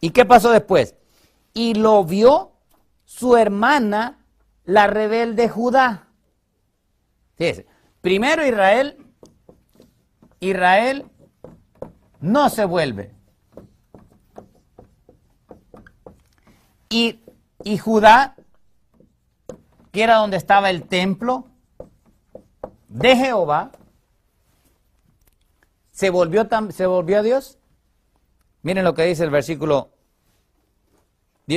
¿Y qué pasó después? Y lo vio su hermana, la rebelde Judá. primero Israel, Israel no se vuelve. Y, Judá, que era donde estaba el templo de Jehová, se volvió, se volvió a Dios Miren lo que dice el versículo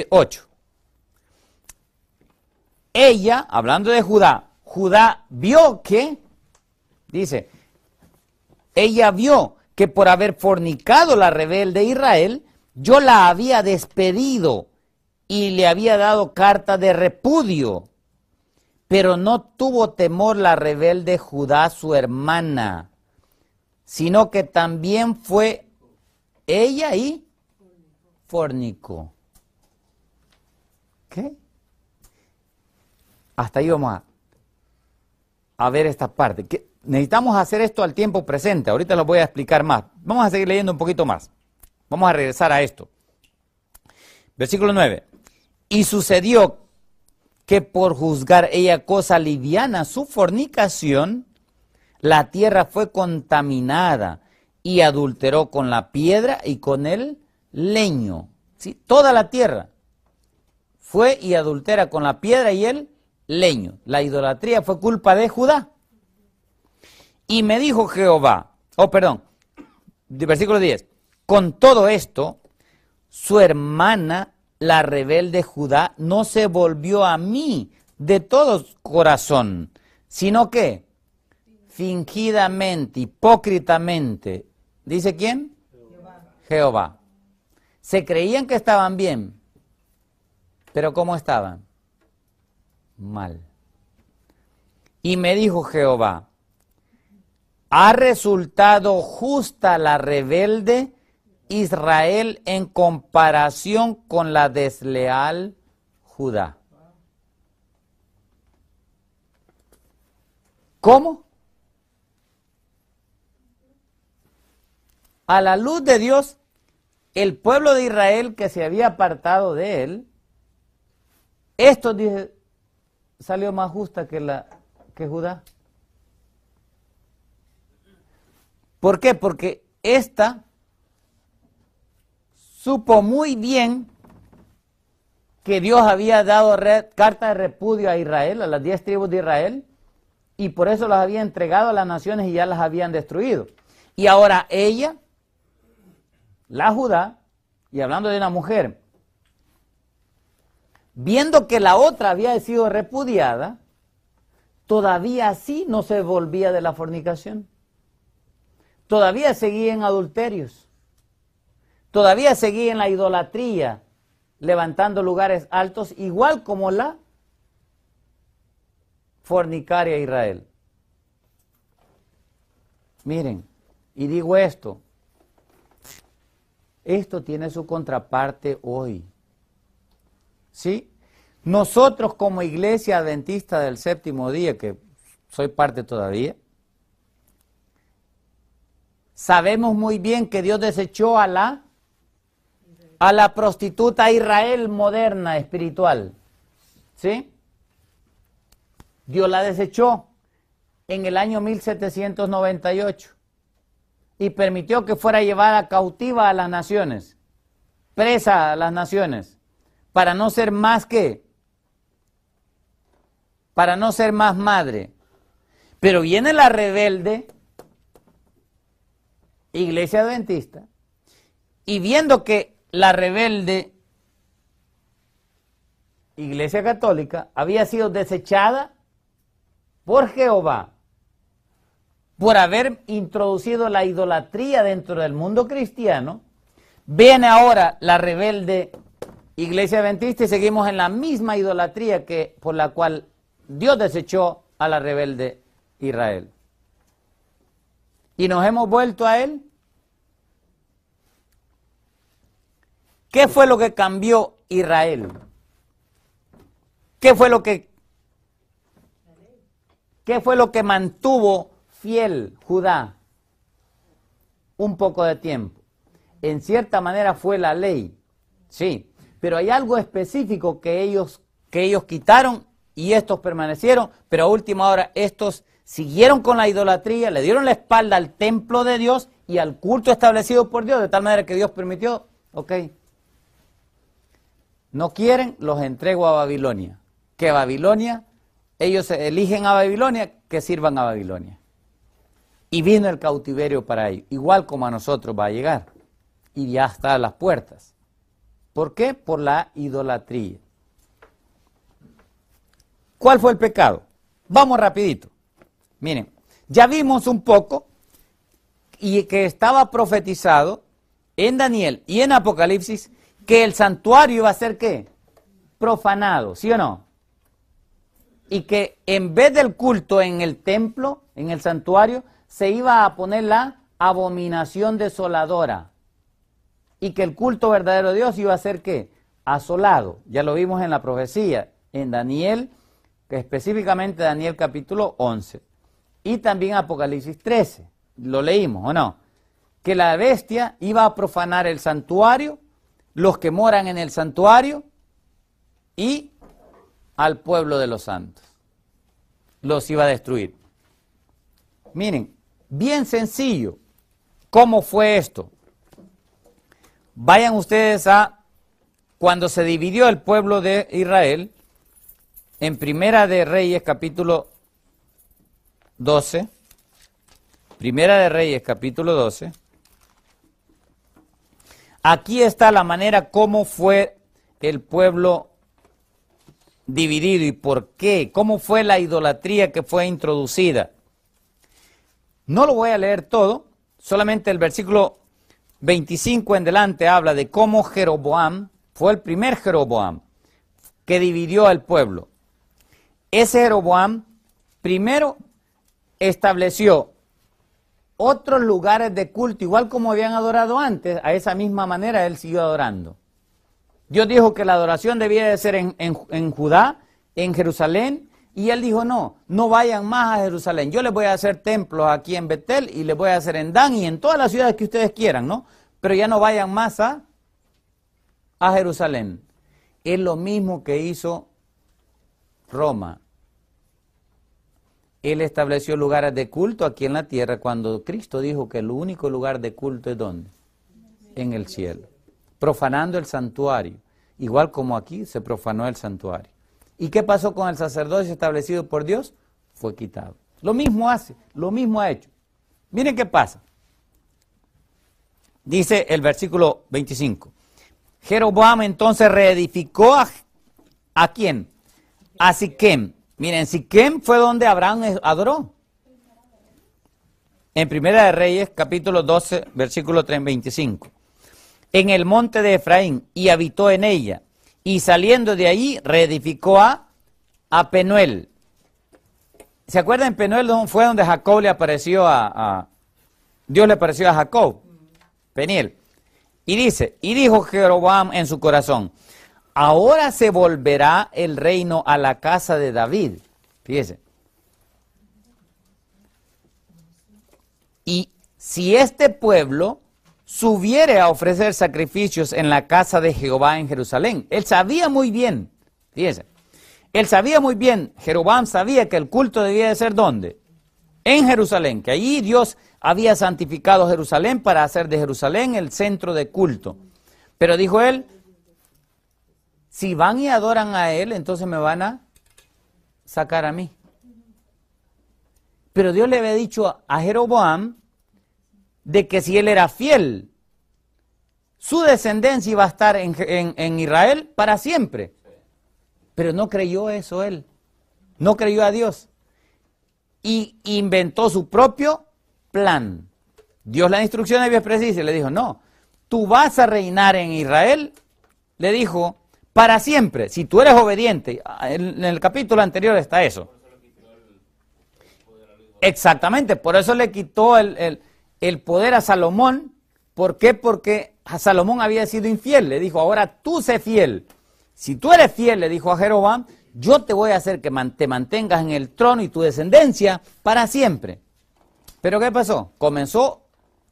8. Ella, hablando de Judá, Judá vio que, dice, ella vio que por haber fornicado la rebelde Israel, yo la había despedido y le había dado carta de repudio. Pero no tuvo temor la rebelde Judá, su hermana, sino que también fue ella y fornicó. ¿Qué? Hasta ahí vamos a, ver esta parte. Necesitamos hacer esto al tiempo presente. Ahorita lo voy a explicar más. Vamos a seguir leyendo un poquito más. Vamos a regresar a esto. Versículo 9. Y sucedió que por juzgar ella cosa liviana su fornicación, la tierra fue contaminada y adulteró con la piedra y con el leño. ¿sí? Toda la tierra fue y adultera con la piedra y el leño. La idolatría fue culpa de Judá. Y me dijo Jehová, oh perdón, versículo 10, con todo esto, su hermana, la rebelde Judá, no se volvió a mí de todo corazón, sino que fingidamente, hipócritamente, ¿Dice quién? Jehová. Se creían que estaban bien, pero ¿cómo estaban? Mal. Y me dijo Jehová, ha resultado justa la rebelde Israel en comparación con la desleal Judá. ¿Cómo? a la luz de Dios, el pueblo de Israel que se había apartado de él, esto salió más justa que, la, que Judá. ¿Por qué? Porque esta supo muy bien que Dios había dado carta de repudio a Israel, a las diez tribus de Israel, y por eso las había entregado a las naciones y ya las habían destruido. Y ahora ella la Judá, y hablando de una mujer, viendo que la otra había sido repudiada, todavía así no se volvía de la fornicación. Todavía seguía en adulterios. Todavía seguía en la idolatría, levantando lugares altos, igual como la fornicaria Israel. Miren, y digo esto, esto tiene su contraparte hoy. ¿Sí? Nosotros como iglesia adventista del séptimo día, que soy parte todavía, sabemos muy bien que Dios desechó a la, a la prostituta Israel moderna espiritual. ¿Sí? Dios la desechó en el año 1798 y permitió que fuera llevada cautiva a las naciones, presa a las naciones, para no ser más que, para no ser más madre. Pero viene la rebelde, iglesia adventista, y viendo que la rebelde Iglesia Católica había sido desechada por Jehová por haber introducido la idolatría dentro del mundo cristiano, viene ahora la rebelde Iglesia Adventista y seguimos en la misma idolatría que, por la cual Dios desechó a la rebelde Israel. Y nos hemos vuelto a Él. ¿Qué fue lo que cambió Israel? ¿Qué fue lo que, qué fue lo que mantuvo fiel Judá un poco de tiempo. En cierta manera fue la ley, sí, pero hay algo específico que ellos, que ellos quitaron y estos permanecieron, pero a última hora estos siguieron con la idolatría, le dieron la espalda al templo de Dios y al culto establecido por Dios, de tal manera que Dios permitió, ok, no quieren, los entrego a Babilonia. Que Babilonia, ellos eligen a Babilonia, que sirvan a Babilonia. Y vino el cautiverio para ellos, igual como a nosotros va a llegar. Y ya está a las puertas. ¿Por qué? Por la idolatría. ¿Cuál fue el pecado? Vamos rapidito. Miren, ya vimos un poco y que estaba profetizado en Daniel y en Apocalipsis que el santuario iba a ser qué? Profanado, ¿sí o no? Y que en vez del culto en el templo, en el santuario, se iba a poner la abominación desoladora y que el culto verdadero de Dios iba a ser qué? Asolado. Ya lo vimos en la profecía, en Daniel, que específicamente Daniel capítulo 11 y también Apocalipsis 13. Lo leímos, ¿o no? Que la bestia iba a profanar el santuario, los que moran en el santuario y al pueblo de los santos. Los iba a destruir. Miren, Bien sencillo. ¿Cómo fue esto? Vayan ustedes a cuando se dividió el pueblo de Israel, en Primera de Reyes capítulo 12, Primera de Reyes capítulo 12, aquí está la manera cómo fue el pueblo dividido y por qué, cómo fue la idolatría que fue introducida. No lo voy a leer todo, solamente el versículo 25 en delante habla de cómo Jeroboam fue el primer Jeroboam que dividió al pueblo. Ese Jeroboam primero estableció otros lugares de culto, igual como habían adorado antes, a esa misma manera él siguió adorando. Dios dijo que la adoración debía de ser en, en Judá, en Jerusalén y él dijo, no, no vayan más a Jerusalén. Yo les voy a hacer templos aquí en Betel y les voy a hacer en Dan y en todas las ciudades que ustedes quieran, ¿no? Pero ya no vayan más a, a Jerusalén. Es lo mismo que hizo Roma. Él estableció lugares de culto aquí en la tierra cuando Cristo dijo que el único lugar de culto es donde? En el cielo. Profanando el santuario. Igual como aquí se profanó el santuario. ¿Y qué pasó con el sacerdocio establecido por Dios? Fue quitado. Lo mismo hace, lo mismo ha hecho. Miren qué pasa. Dice el versículo 25. Jeroboam entonces reedificó a, a quién? A Siquem. Miren, Siquem fue donde Abraham adoró. En Primera de Reyes, capítulo 12, versículo 3, 25. En el monte de Efraín y habitó en ella y saliendo de ahí reedificó a, a Penuel. ¿Se acuerdan? Penuel fue donde Jacob le apareció a, a Dios le apareció a Jacob, Peniel. Y dice, y dijo Jeroboam en su corazón, ahora se volverá el reino a la casa de David. Fíjese. Y si este pueblo subiere a ofrecer sacrificios en la casa de Jehová en Jerusalén. Él sabía muy bien, fíjense, él sabía muy bien, Jeroboam sabía que el culto debía de ser ¿dónde? En Jerusalén, que allí Dios había santificado Jerusalén para hacer de Jerusalén el centro de culto. Pero dijo él, si van y adoran a él, entonces me van a sacar a mí. Pero Dios le había dicho a Jeroboam de que si él era fiel, su descendencia iba a estar en, Israel para siempre. Pero no creyó eso él, no creyó a Dios y inventó su propio plan. Dios la instrucción bien precisa, le dijo, no, tú vas a reinar en Israel, le dijo, para siempre, si tú eres obediente. Ah, en el capítulo anterior está eso. Exactamente, por eso le quitó el el poder a Salomón. ¿Por qué? Porque a Salomón había sido infiel. Le dijo, ahora tú sé fiel. Si tú eres fiel, le dijo a Jeroboam, yo te voy a hacer que te mantengas en el trono y tu descendencia para siempre. Pero ¿qué pasó? Comenzó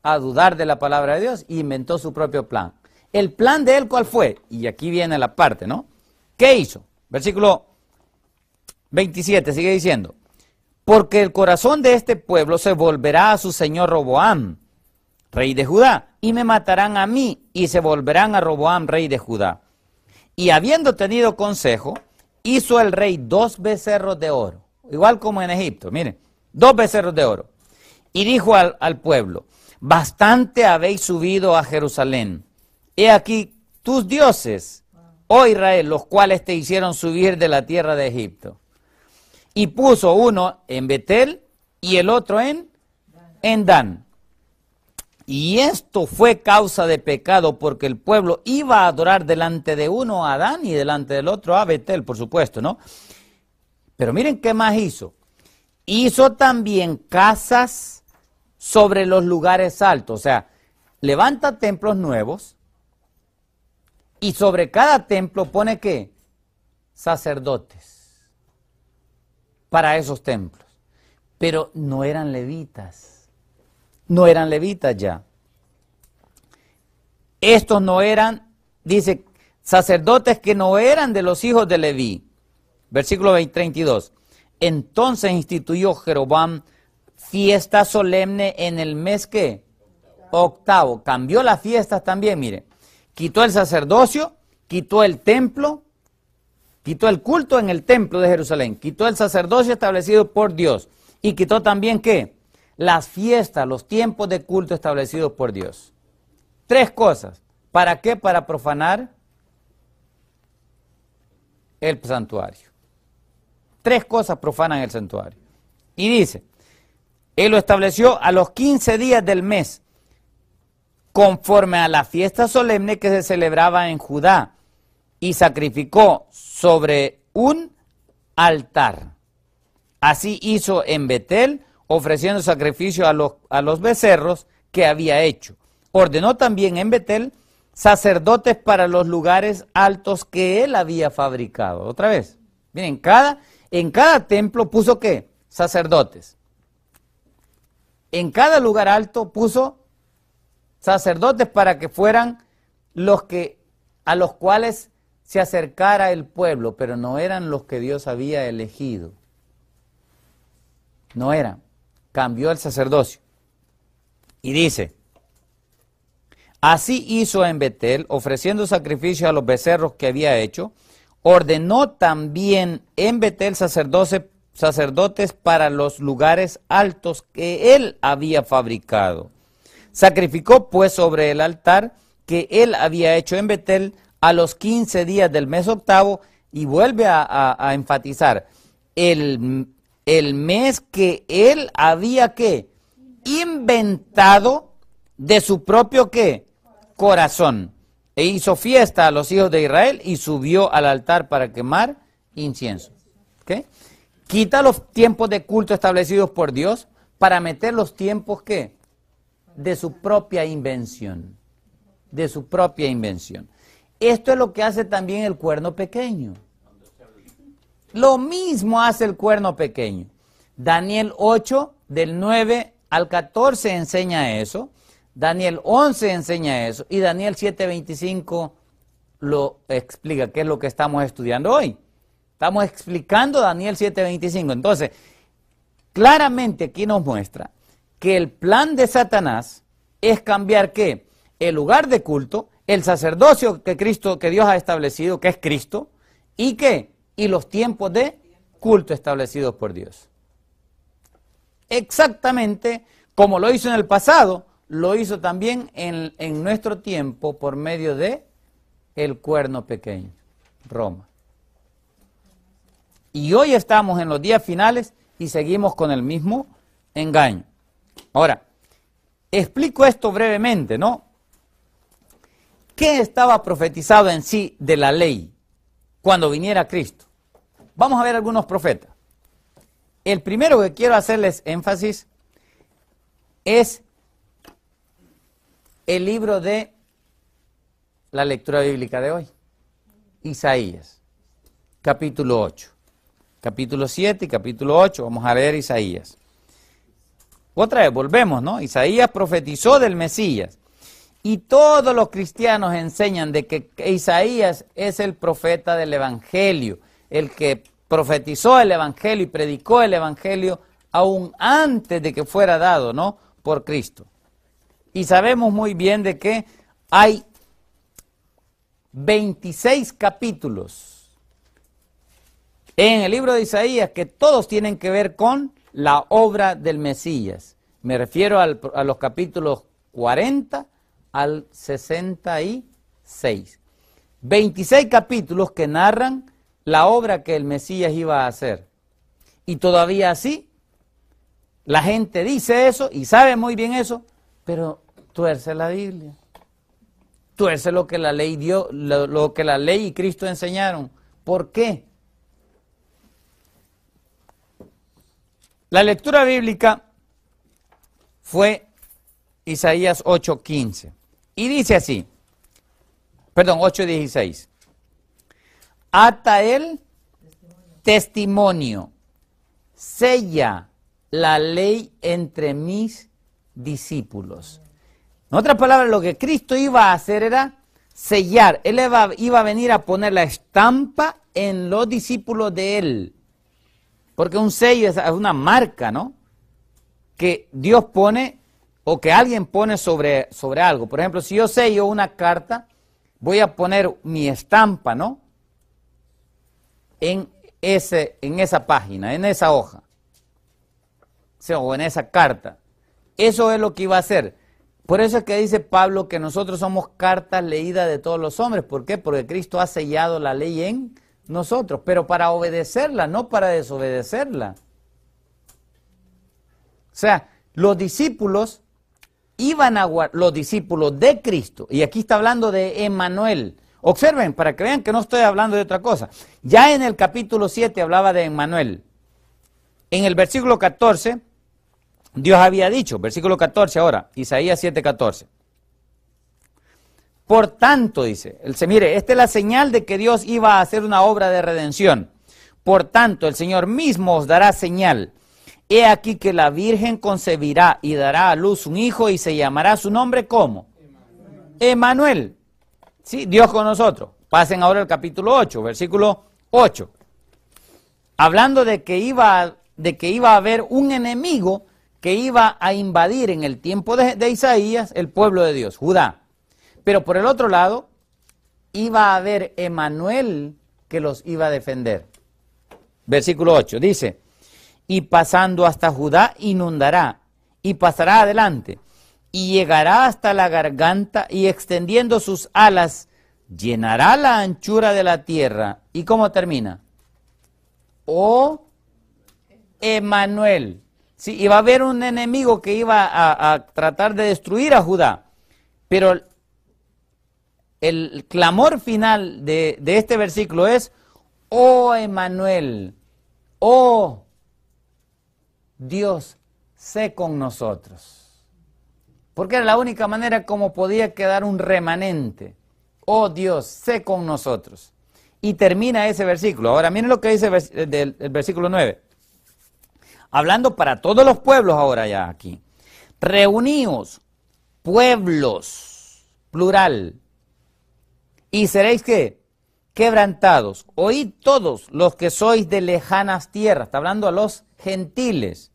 a dudar de la palabra de Dios e inventó su propio plan. El plan de él, ¿cuál fue? Y aquí viene la parte, ¿no? ¿Qué hizo? Versículo 27, sigue diciendo porque el corazón de este pueblo se volverá a su señor Roboam, rey de Judá, y me matarán a mí, y se volverán a Roboam, rey de Judá. Y habiendo tenido consejo, hizo el rey dos becerros de oro, igual como en Egipto, Mire, dos becerros de oro. Y dijo al pueblo, bastante habéis subido a Jerusalén. He aquí tus dioses, oh Israel, los cuales te hicieron subir de la tierra de Egipto y puso uno en Betel y el otro en, en Dan. Y esto fue causa de pecado porque el pueblo iba a adorar delante de uno a Adán y delante del otro a Betel, por supuesto, ¿no? Pero miren qué más hizo. Hizo también casas sobre los lugares altos, o sea, levanta templos nuevos y sobre cada templo pone qué? Sacerdotes para esos templos. Pero no eran levitas, no eran levitas ya. Estos no eran, dice, sacerdotes que no eran de los hijos de Leví. Versículo 32. Entonces instituyó Jeroboam fiesta solemne en el mes que octavo. Cambió las fiestas también, mire. Quitó el sacerdocio, quitó el templo, Quitó el culto en el templo de Jerusalén, quitó el sacerdocio establecido por Dios y quitó también qué? Las fiestas, los tiempos de culto establecidos por Dios. Tres cosas. ¿Para qué? Para profanar el santuario. Tres cosas profanan el santuario. Y dice, Él lo estableció a los 15 días del mes, conforme a la fiesta solemne que se celebraba en Judá, y sacrificó sobre un altar. Así hizo en Betel, ofreciendo sacrificio a los, a los becerros que había hecho. Ordenó también en Betel sacerdotes para los lugares altos que él había fabricado. Otra vez, miren, cada, en cada templo puso qué? Sacerdotes. En cada lugar alto puso sacerdotes para que fueran los que a los cuales se acercara el pueblo, pero no eran los que Dios había elegido. No eran. Cambió el sacerdocio. Y dice, así hizo en Betel, ofreciendo sacrificio a los becerros que había hecho, ordenó también en Betel sacerdotes, sacerdotes para los lugares altos que él había fabricado. Sacrificó pues sobre el altar que él había hecho en Betel a los 15 días del mes octavo y vuelve a, enfatizar el, mes que él había que inventado de su propio qué corazón e hizo fiesta a los hijos de Israel y subió al altar para quemar incienso. Quita los tiempos de culto establecidos por Dios para meter los tiempos que de su propia invención, de su propia invención. Esto es lo que hace también el cuerno pequeño. Lo mismo hace el cuerno pequeño. Daniel 8, del 9 al 14 enseña eso. Daniel 11 enseña eso. Y Daniel 7, 25 lo explica, que es lo que estamos estudiando hoy. Estamos explicando Daniel 7:25. Entonces, claramente aquí nos muestra que el plan de Satanás es cambiar que El lugar de culto, el sacerdocio que Cristo, que Dios ha establecido, que es Cristo, y que y los tiempos de culto establecidos por Dios. Exactamente como lo hizo en el pasado, lo hizo también en, en nuestro tiempo por medio de el cuerno pequeño, Roma. Y hoy estamos en los días finales y seguimos con el mismo engaño. Ahora, explico esto brevemente, ¿no? ¿Qué estaba profetizado en sí de la ley cuando viniera Cristo? Vamos a ver algunos profetas. El primero que quiero hacerles énfasis es el libro de la lectura bíblica de hoy, Isaías, capítulo 8. Capítulo 7 y capítulo 8, vamos a leer Isaías. Otra vez, volvemos, ¿no? Isaías profetizó del Mesías. Y todos los cristianos enseñan de que Isaías es el profeta del Evangelio, el que profetizó el Evangelio y predicó el Evangelio aún antes de que fuera dado, ¿no? Por Cristo. Y sabemos muy bien de que hay 26 capítulos en el libro de Isaías que todos tienen que ver con la obra del Mesías. Me refiero a los capítulos 40, al 66. 26 capítulos que narran la obra que el Mesías iba a hacer. Y todavía así, la gente dice eso y sabe muy bien eso, pero tuerce la Biblia. Tuerce lo que la ley dio, que la ley y Cristo enseñaron. ¿Por qué? La lectura bíblica fue Isaías 8:15. Y dice así, perdón, 8.16. Ata el testimonio. sella la ley entre mis discípulos. En otras palabras, lo que Cristo iba a hacer era sellar. Él iba, iba, a venir a poner la estampa en los discípulos de él. Porque un sello es una marca, ¿no? Que Dios pone o que alguien pone sobre, sobre algo. Por ejemplo, si yo sello una carta, voy a poner mi estampa, ¿no? En, ese, en esa página, en esa hoja, o, o en esa carta. Eso es lo que iba a hacer. Por eso es que dice Pablo que nosotros somos cartas leídas de todos los hombres. ¿Por qué? Porque Cristo ha sellado la ley en nosotros, pero para obedecerla, no para desobedecerla. O sea, los discípulos iban a los discípulos de Cristo, y aquí está hablando de Emmanuel. Observen, para que vean que no estoy hablando de otra cosa. Ya en el capítulo 7 hablaba de Emmanuel. En el versículo 14, Dios había dicho, versículo 14 ahora, Isaías 7, 14. Por tanto, dice, él se mire, esta es la señal de que Dios iba a hacer una obra de redención. Por tanto, el Señor mismo os dará señal. He aquí que la Virgen concebirá y dará a luz un hijo y se llamará su nombre como Emanuel. Sí, Dios con nosotros. Pasen ahora al capítulo 8, versículo 8. Hablando de que iba, de que iba a haber un enemigo que iba a invadir en el tiempo de, de Isaías el pueblo de Dios, Judá. Pero por el otro lado, iba a haber Emanuel que los iba a defender. Versículo 8 dice, y pasando hasta Judá inundará, y pasará adelante, y llegará hasta la garganta, y extendiendo sus alas, llenará la anchura de la tierra. ¿Y cómo termina? Oh, Emanuel. Sí, iba a haber un enemigo que iba a, tratar de destruir a Judá, pero el, clamor final de, de este versículo es, oh Emanuel, oh Dios, sé con nosotros. Porque era la única manera como podía quedar un remanente. Oh Dios, sé con nosotros. Y termina ese versículo. Ahora miren lo que dice el versículo 9. Hablando para todos los pueblos ahora ya aquí. Reuníos, pueblos, plural. ¿Y seréis que? quebrantados, oíd todos los que sois de lejanas tierras, está hablando a los gentiles,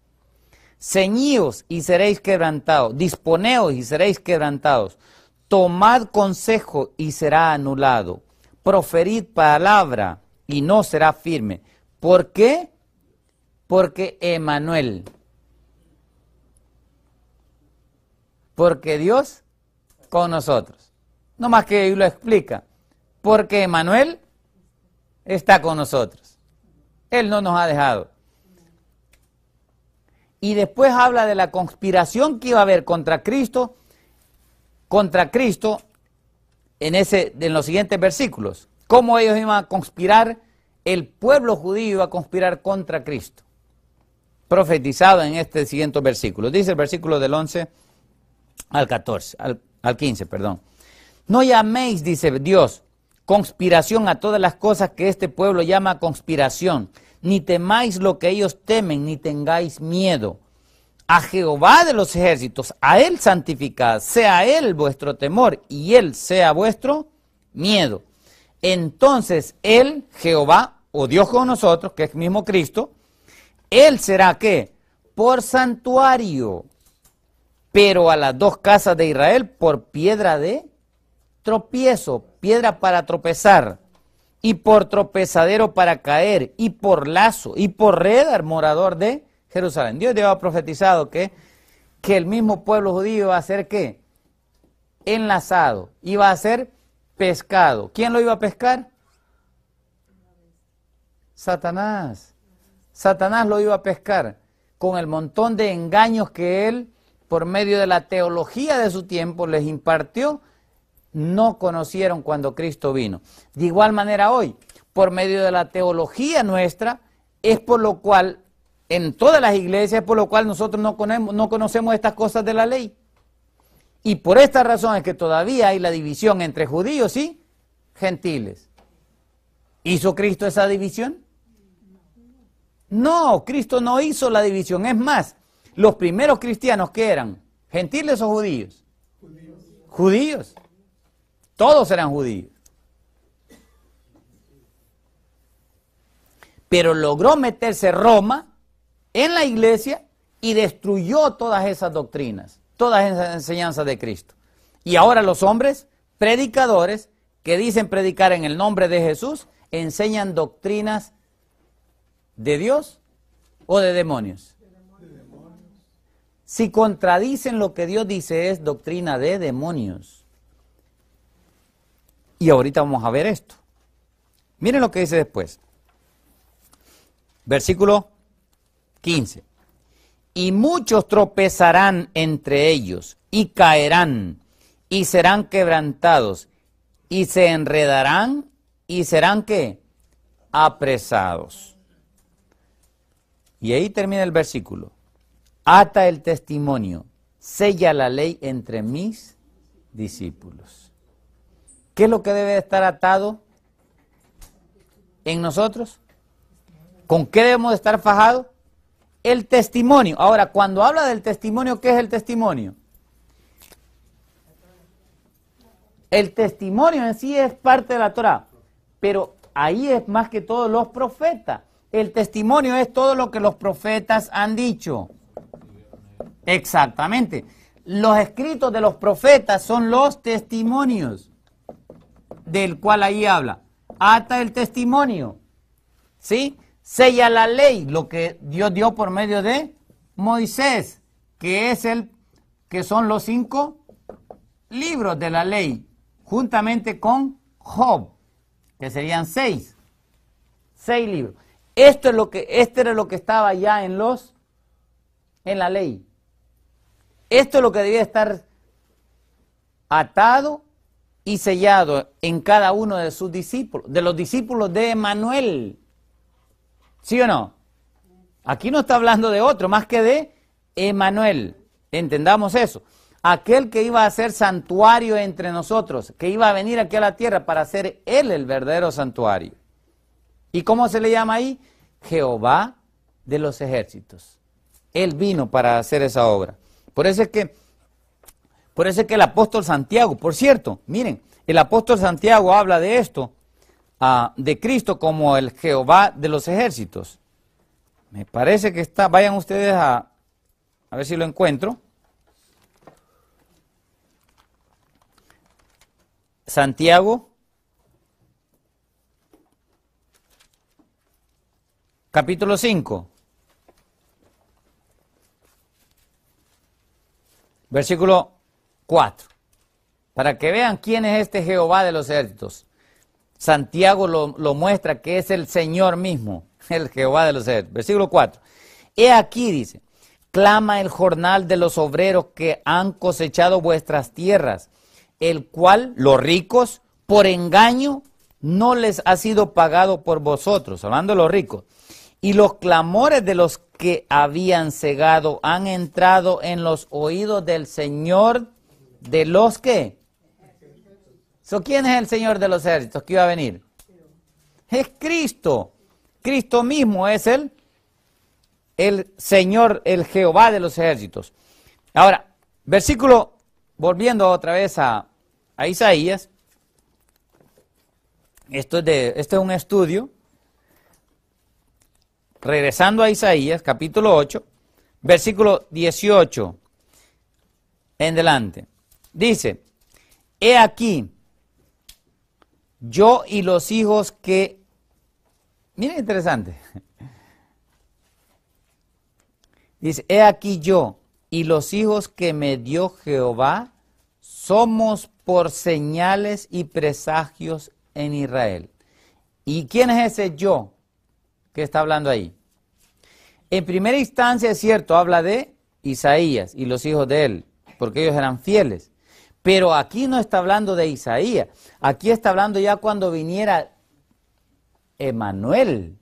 ceñíos y seréis quebrantados, disponeos y seréis quebrantados, tomad consejo y será anulado, proferid palabra y no será firme. ¿Por qué? Porque Emanuel, porque Dios con nosotros. No más que lo explica porque Emanuel está con nosotros. Él no nos ha dejado. Y después habla de la conspiración que iba a haber contra Cristo, contra Cristo en, ese, los siguientes versículos. Cómo ellos iban a conspirar, el pueblo judío iba a conspirar contra Cristo. Profetizado en este siguiente versículo. Dice el versículo del 11 al 14, al, al 15, perdón. No llaméis, dice Dios, conspiración a todas las cosas que este pueblo llama conspiración. Ni temáis lo que ellos temen, ni tengáis miedo. A Jehová de los ejércitos, a Él santificad, sea Él vuestro temor y Él sea vuestro miedo. Entonces Él, Jehová, o Dios con nosotros, que es mismo Cristo, Él será que por santuario, pero a las dos casas de Israel por piedra de tropiezo, piedra para tropezar, y por tropezadero para caer, y por lazo, y por redar, morador de Jerusalén. Dios te había profetizado que, que el mismo pueblo judío iba a ser qué? Enlazado, iba a ser pescado. ¿Quién lo iba a pescar? Satanás. Satanás lo iba a pescar con el montón de engaños que él, por medio de la teología de su tiempo, les impartió no conocieron cuando Cristo vino. De igual manera hoy, por medio de la teología nuestra, es por lo cual en todas las iglesias, es por lo cual nosotros no conocemos, no conocemos estas cosas de la ley. Y por esta razón es que todavía hay la división entre judíos y gentiles. ¿Hizo Cristo esa división? No, Cristo no hizo la división. Es más, los primeros cristianos que eran, gentiles o Judíos. judíos. Todos eran judíos. Pero logró meterse Roma en la iglesia y destruyó todas esas doctrinas, todas esas enseñanzas de Cristo. Y ahora los hombres, predicadores, que dicen predicar en el nombre de Jesús, enseñan doctrinas de Dios o de demonios. Si contradicen lo que Dios dice es doctrina de demonios. Y ahorita vamos a ver esto. Miren lo que dice después. Versículo 15. Y muchos tropezarán entre ellos y caerán y serán quebrantados y se enredarán y serán qué? Apresados. Y ahí termina el versículo. Ata el testimonio, sella la ley entre mis discípulos. ¿Qué es lo que debe estar atado en nosotros? ¿Con qué debemos estar fajados? El testimonio. Ahora, cuando habla del testimonio, ¿qué es el testimonio? El testimonio en sí es parte de la Torah, pero ahí es más que todo los profetas. El testimonio es todo lo que los profetas han dicho. Exactamente. Los escritos de los profetas son los testimonios del cual ahí habla. Ata el testimonio, ¿sí? Sella la ley, lo que Dios dio por medio de Moisés, que es el que son los cinco libros de la ley, juntamente con Job, que serían seis, seis libros. Esto es lo que, era lo que estaba ya en los, en la ley. Esto es lo que debía estar atado y sellado en cada uno de sus discípulos, de los discípulos de Emanuel, ¿Sí o no? Aquí no está hablando de otro, más que de Emanuel. Entendamos eso. Aquel que iba a ser santuario entre nosotros, que iba a venir aquí a la tierra para ser él el verdadero santuario. ¿Y cómo se le llama ahí? Jehová de los ejércitos. Él vino para hacer esa obra. Por eso es que por eso es que el apóstol Santiago, por cierto, miren, el apóstol Santiago habla de esto, ah, de Cristo como el Jehová de los ejércitos. Me parece que está, vayan ustedes a, a ver si lo encuentro. Santiago, capítulo 5, versículo 4. Para que vean quién es este Jehová de los ejércitos. Santiago lo, muestra que es el Señor mismo, el Jehová de los ejércitos. Versículo 4. He aquí, dice, clama el jornal de los obreros que han cosechado vuestras tierras, el cual los ricos, por engaño, no les ha sido pagado por vosotros, hablando de los ricos. Y los clamores de los que habían cegado han entrado en los oídos del Señor ¿De los que So, ¿Quién es el Señor de los ejércitos que iba a venir? Es Cristo. Cristo mismo es el, el Señor, el Jehová de los ejércitos. Ahora, versículo, volviendo otra vez a, Isaías. Esto de, esto es un estudio. Regresando a Isaías, capítulo 8, versículo 18 en delante. Dice, he aquí, yo y los hijos que... Miren interesante. Dice, he aquí yo y los hijos que me dio Jehová somos por señales y presagios en Israel. ¿Y quién es ese yo que está hablando ahí? En primera instancia es cierto, habla de Isaías y los hijos de él, porque ellos eran fieles. Pero aquí no está hablando de Isaías, aquí está hablando ya cuando viniera Emanuel.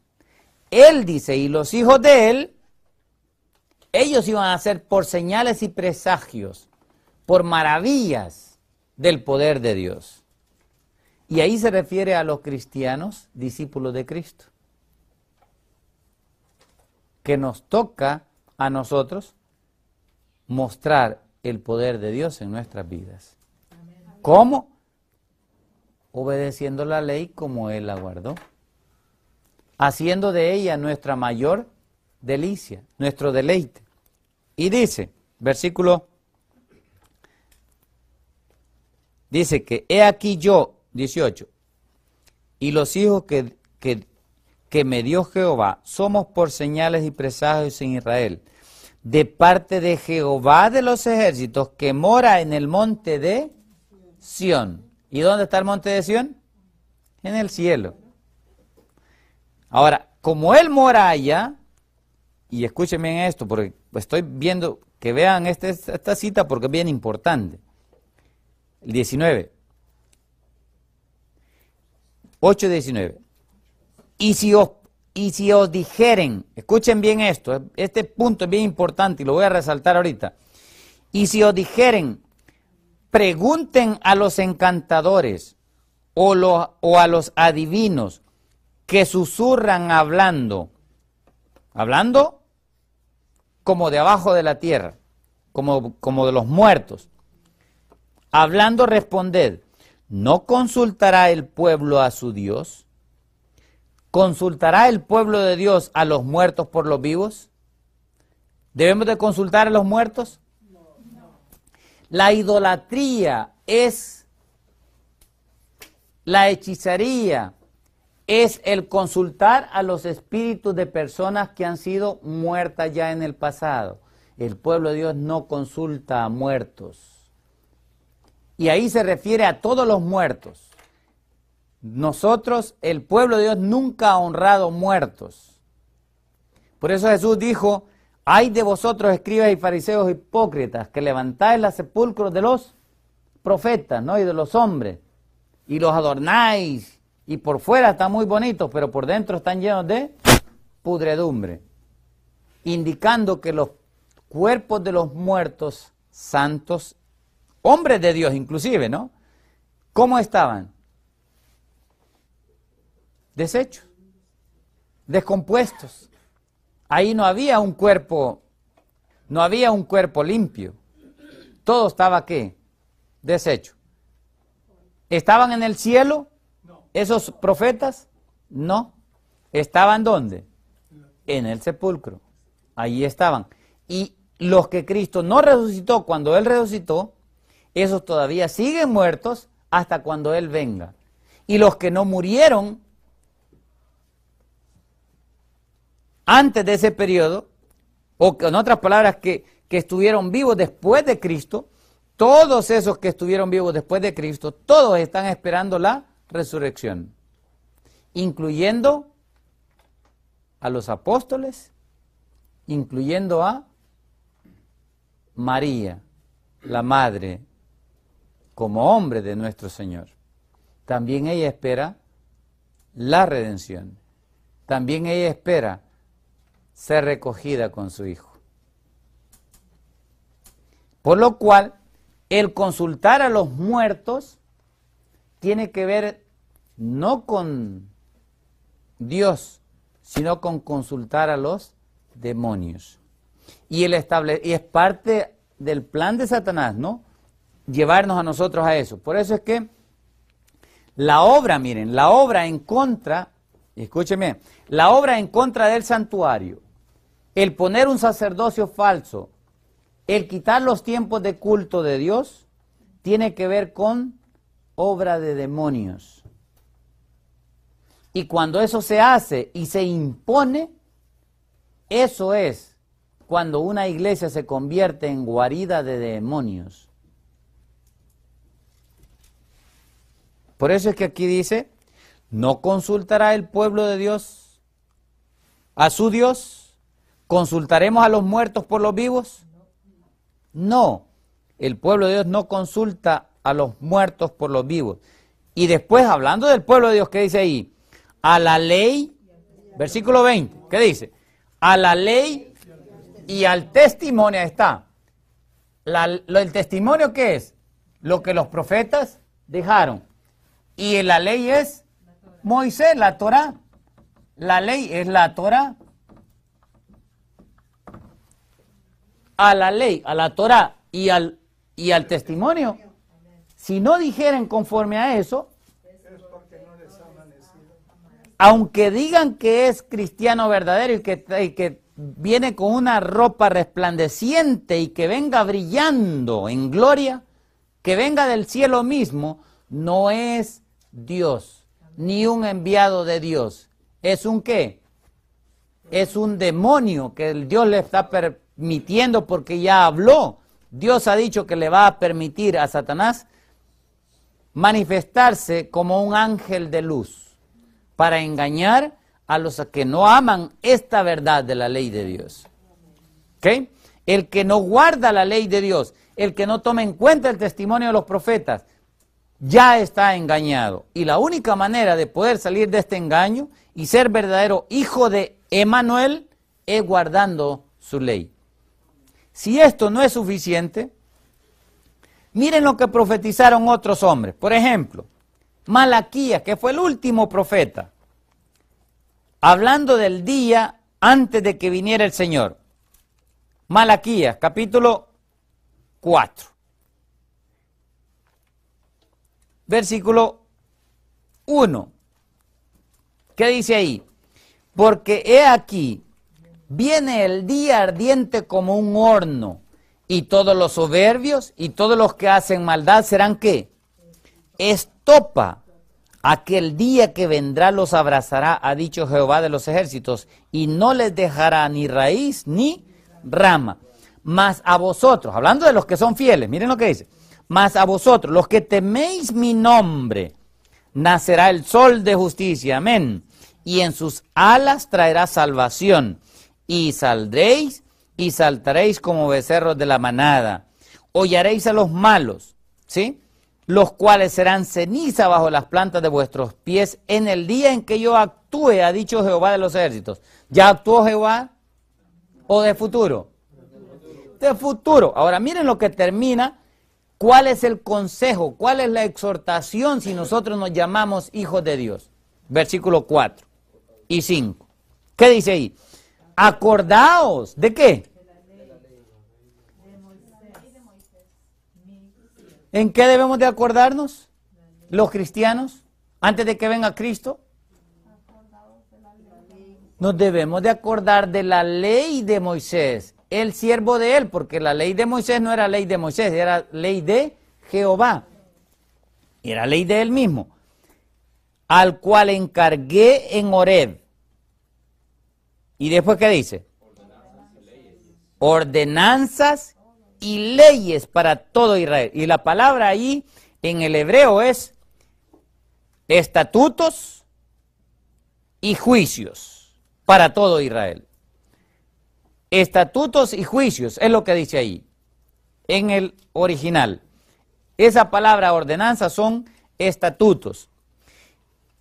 Él dice, y los hijos de él, ellos iban a ser por señales y presagios, por maravillas del poder de Dios. Y ahí se refiere a los cristianos, discípulos de Cristo, que nos toca a nosotros mostrar el poder de Dios en nuestras vidas. ¿Cómo? Obedeciendo la ley como Él la guardó, haciendo de ella nuestra mayor delicia, nuestro deleite. Y dice, versículo, dice que he aquí yo, 18, y los hijos que, que, que me dio Jehová, somos por señales y presagios en Israel de parte de Jehová de los ejércitos que mora en el monte de Sión. ¿Y dónde está el monte de Sión? En el cielo. Ahora, como él mora allá, y escúchenme en esto, porque estoy viendo que vean este, esta cita porque es bien importante. El 19. 8.19. Y si os y si os dijeren, escuchen bien esto, eh, este punto es bien importante y lo voy a resaltar ahorita. Y si os dijeren, pregunten a los encantadores o, a los adivinos que susurran hablando, hablando como de abajo de la tierra, como, como de los muertos. Hablando responded, ¿no consultará el pueblo a su Dios? ¿Consultará el pueblo de Dios a los muertos por los vivos? ¿Debemos de consultar a los muertos? La idolatría es la hechicería, es el consultar a los espíritus de personas que han sido muertas ya en el pasado. El pueblo de Dios no consulta a muertos. Y ahí se refiere a todos los muertos. Nosotros, el pueblo de Dios, nunca ha honrado muertos. Por eso Jesús dijo, hay de vosotros, escribas y fariseos hipócritas, que levantáis los sepulcros de los profetas, ¿no? Y de los hombres, y los adornáis, y por fuera están muy bonitos, pero por dentro están llenos de pudredumbre, indicando que los cuerpos de los muertos, santos, hombres de Dios inclusive, ¿no? ¿Cómo estaban? desechos, descompuestos. Ahí no había un cuerpo, no había un cuerpo limpio. Todo estaba qué? Deshecho. ¿Estaban en el cielo esos profetas? No. ¿Estaban dónde? En el sepulcro. Ahí estaban. Y los que Cristo no resucitó cuando Él resucitó, esos todavía siguen muertos hasta cuando Él venga. Y los que no murieron antes de ese periodo, o en otras palabras, que, que estuvieron vivos después de Cristo, todos esos que estuvieron vivos después de Cristo, todos están esperando la resurrección, incluyendo a los apóstoles, incluyendo a María, la madre, como hombre de nuestro Señor. También ella espera la redención. También ella espera ser recogida con su hijo. Por lo cual, el consultar a los muertos tiene que ver no con Dios, sino con consultar a los demonios. Y, el y es parte del plan de Satanás, ¿no? Llevarnos a nosotros a eso. Por eso es que la obra, miren, la obra en contra escúcheme, la obra en contra del santuario, el poner un sacerdocio falso, el quitar los tiempos de culto de Dios, tiene que ver con obra de demonios. Y cuando eso se hace y se impone, eso es cuando una iglesia se convierte en guarida de demonios. Por eso es que aquí dice, ¿No consultará el pueblo de Dios a su Dios? ¿Consultaremos a los muertos por los vivos? No, el pueblo de Dios no consulta a los muertos por los vivos. Y después, hablando del pueblo de Dios, ¿qué dice ahí? A la ley, versículo 20, ¿qué dice? A la ley y al testimonio está. lo, ¿El testimonio qué es? Lo que los profetas dejaron. Y la ley es Moisés, la Torah. La ley es la Torah. A la ley, a la Torah y al, y al testimonio. Si no dijeren conforme a eso, aunque digan que es cristiano verdadero y que, y que, viene con una ropa resplandeciente y que venga brillando en gloria, que venga del cielo mismo, no es Dios ni un enviado de Dios. ¿Es un qué? Es un demonio que Dios le está permitiendo porque ya habló. Dios ha dicho que le va a permitir a Satanás manifestarse como un ángel de luz para engañar a los que no aman esta verdad de la ley de Dios. ¿Ok? El que no guarda la ley de Dios, el que no toma en cuenta el testimonio de los profetas, ya está engañado. Y la única manera de poder salir de este engaño y ser verdadero hijo de Emanuel es guardando su ley. Si esto no es suficiente, miren lo que profetizaron otros hombres. Por ejemplo, Malaquías, que fue el último profeta, hablando del día antes de que viniera el Señor. Malaquías, capítulo 4. versículo 1. ¿Qué dice ahí? Porque he aquí, viene el día ardiente como un horno, y todos los soberbios y todos los que hacen maldad serán que Estopa. Aquel día que vendrá los abrazará, ha dicho Jehová de los ejércitos, y no les dejará ni raíz ni rama. Mas a vosotros, hablando de los que son fieles, miren lo que dice mas a vosotros, los que teméis mi nombre, nacerá el sol de justicia. Amén. Y en sus alas traerá salvación. Y saldréis y saltaréis como becerros de la manada. Hollaréis a los malos, ¿sí? Los cuales serán ceniza bajo las plantas de vuestros pies en el día en que yo actúe, ha dicho Jehová de los ejércitos. ¿Ya actuó Jehová? ¿O de futuro? De futuro. Ahora miren lo que termina ¿Cuál es el consejo? ¿Cuál es la exhortación si nosotros nos llamamos hijos de Dios? Versículo 4 y 5. ¿Qué dice ahí? Acordaos. ¿De qué? ¿En qué debemos de acordarnos los cristianos antes de que venga Cristo? Nos debemos de acordar de la ley de Moisés el siervo de él, porque la ley de Moisés no era ley de Moisés, era ley de Jehová. Era ley de él mismo, al cual encargué en Oreb. ¿Y después qué dice? Ordenanzas y leyes para todo Israel. Y la palabra ahí en el hebreo es estatutos y juicios para todo Israel. Estatutos y juicios, es lo que dice ahí, en el original. Esa palabra ordenanza son estatutos.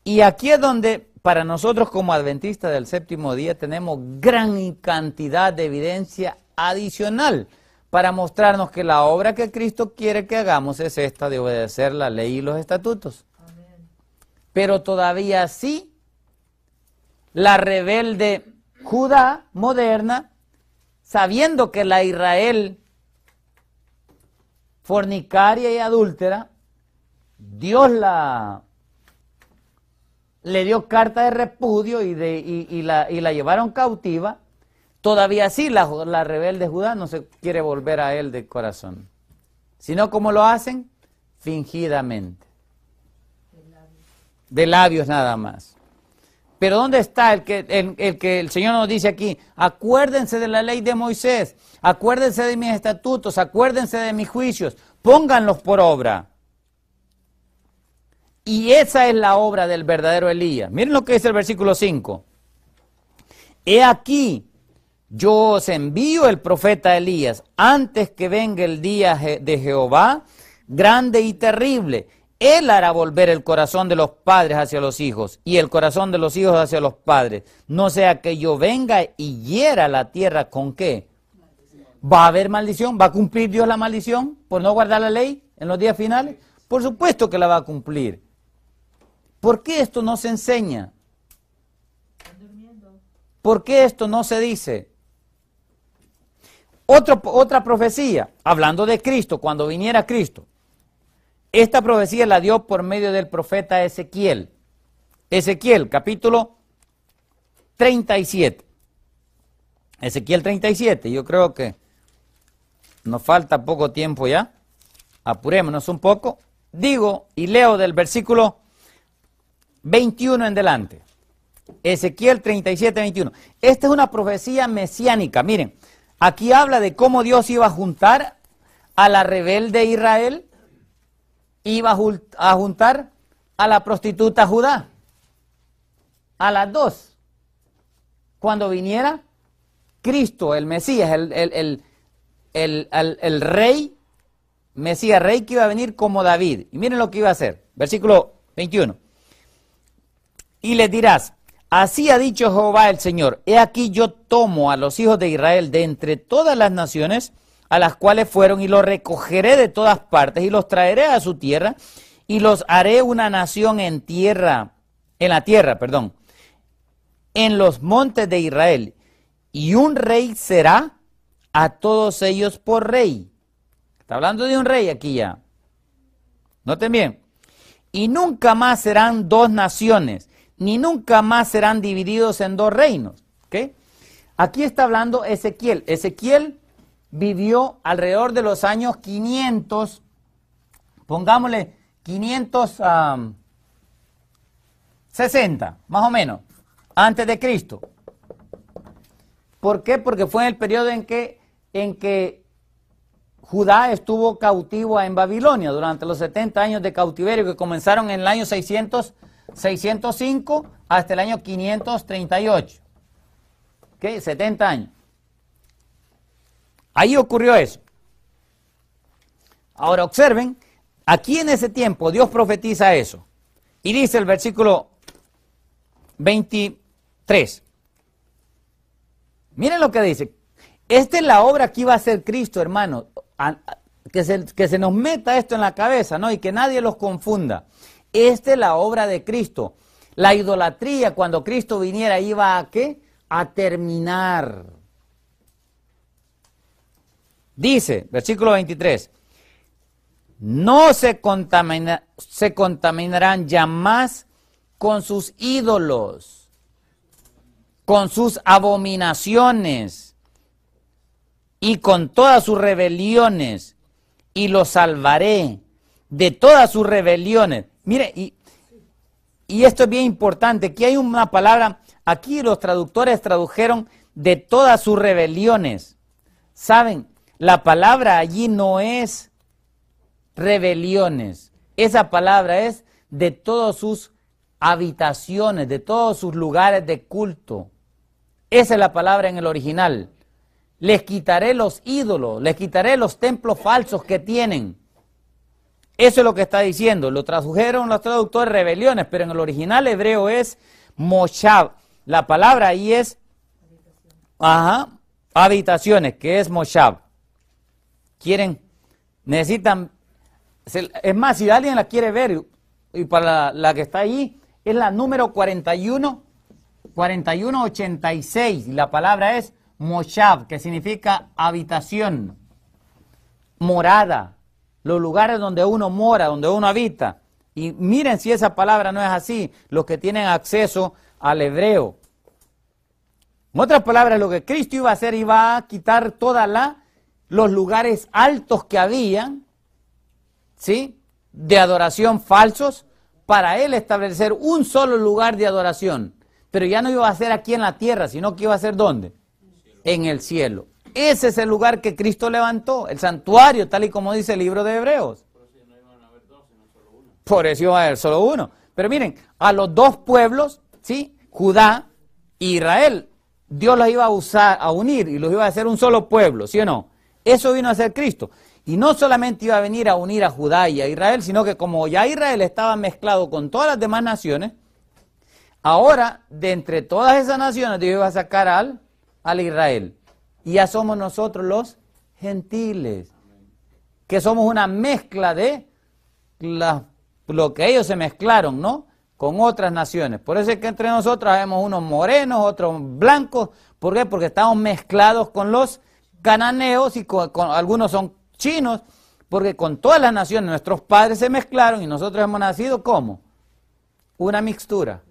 Y aquí es donde para nosotros como adventistas del séptimo día tenemos gran cantidad de evidencia adicional para mostrarnos que la obra que Cristo quiere que hagamos es esta de obedecer la ley y los estatutos. Pero todavía sí, la rebelde Judá moderna sabiendo que la Israel fornicaria y adúltera, Dios la le dio carta de repudio y, la, llevaron cautiva, todavía así la, la rebelde Judá no se quiere volver a él de corazón, sino como lo hacen fingidamente, de labios nada más. Pero ¿dónde está el que el, que el Señor nos dice aquí? Acuérdense de la ley de Moisés, acuérdense de mis estatutos, acuérdense de mis juicios, pónganlos por obra. Y esa es la obra del verdadero Elías. Miren lo que dice el versículo 5. He aquí, yo os envío el profeta Elías antes que venga el día de Jehová, grande y terrible él hará volver el corazón de los padres hacia los hijos y el corazón de los hijos hacia los padres. No sea que yo venga y hiera la tierra con qué. ¿Va a haber maldición? ¿Va a cumplir Dios la maldición por no guardar la ley en los días finales? Por supuesto que la va a cumplir. ¿Por qué esto no se enseña? ¿Por qué esto no se dice? otra profecía, hablando de Cristo, cuando viniera Cristo. Esta profecía la dio por medio del profeta Ezequiel. Ezequiel, capítulo 37. Ezequiel 37, yo creo que nos falta poco tiempo ya. Apurémonos un poco. Digo y leo del versículo 21 en delante. Ezequiel 37, 21. Esta es una profecía mesiánica. Miren, aquí habla de cómo Dios iba a juntar a la rebelde Israel iba a juntar a la prostituta Judá, a las dos. Cuando viniera Cristo, el Mesías, el, el, rey, Mesías rey que iba a venir como David. Y miren lo que iba a hacer, versículo 21. Y les dirás, así ha dicho Jehová el Señor, he aquí yo tomo a los hijos de Israel de entre todas las naciones, a las cuales fueron, y los recogeré de todas partes, y los traeré a su tierra, y los haré una nación en tierra, en la tierra, perdón, en los montes de Israel, y un rey será a todos ellos por rey. Está hablando de un rey aquí ya. Noten bien. Y nunca más serán dos naciones, ni nunca más serán divididos en dos reinos. ¿okay? Aquí está hablando Ezequiel. Ezequiel vivió alrededor de los años 500, pongámosle 560, más o menos, antes de Cristo. ¿Por qué? Porque fue en el periodo en que, en que Judá estuvo cautivo en Babilonia durante los 70 años de cautiverio que comenzaron en el año 600, 605 hasta el año 538. ¿Qué? 70 años. Ahí ocurrió eso. Ahora observen, aquí en ese tiempo Dios profetiza eso. Y dice el versículo 23. Miren lo que dice. Esta es la obra que iba a hacer Cristo, hermano. Que se, que se nos meta esto en la cabeza, ¿no? Y que nadie los confunda. Esta es la obra de Cristo. La idolatría cuando Cristo viniera iba a qué? A terminar. Dice, versículo 23, no se, se contaminarán ya más con sus ídolos, con sus abominaciones y con todas sus rebeliones, y los salvaré de todas sus rebeliones. Mire, y, y esto es bien importante, que hay una palabra, aquí los traductores tradujeron de todas sus rebeliones. ¿Saben? La palabra allí no es rebeliones, esa palabra es de todas sus habitaciones, de todos sus lugares de culto. Esa es la palabra en el original. Les quitaré los ídolos, les quitaré los templos falsos que tienen. Eso es lo que está diciendo. Lo tradujeron los traductores rebeliones, pero en el original hebreo es moshav. La palabra ahí es habitaciones, habitaciones que es moshav quieren, necesitan, es más, si alguien la quiere ver, y para la, que está ahí, es la número 41, 4186, y la palabra es moshav, que significa habitación, morada, los lugares donde uno mora, donde uno habita. Y miren si esa palabra no es así, los que tienen acceso al hebreo. En otras palabras, lo que Cristo iba a hacer, iba a quitar toda la los lugares altos que habían, ¿sí? De adoración falsos, para él establecer un solo lugar de adoración. Pero ya no iba a ser aquí en la tierra, sino que iba a ser ¿dónde? En el cielo. Ese es el lugar que Cristo levantó, el santuario, tal y como dice el libro de Hebreos. Por eso iba a haber solo uno. Pero miren, a los dos pueblos, ¿sí? Judá e Israel, Dios los iba a usar, a unir y los iba a hacer un solo pueblo, ¿sí o no? Eso vino a ser Cristo. Y no solamente iba a venir a unir a Judá y a Israel, sino que como ya Israel estaba mezclado con todas las demás naciones, ahora de entre todas esas naciones Dios iba a sacar al, al Israel. Y ya somos nosotros los gentiles, que somos una mezcla de lo que ellos se mezclaron, ¿no? Con otras naciones. Por eso es que entre nosotros vemos unos morenos, otros blancos. ¿Por qué? Porque estamos mezclados con los cananeos y algunos son chinos, porque con todas las naciones nuestros padres se mezclaron y nosotros hemos nacido como una mixtura.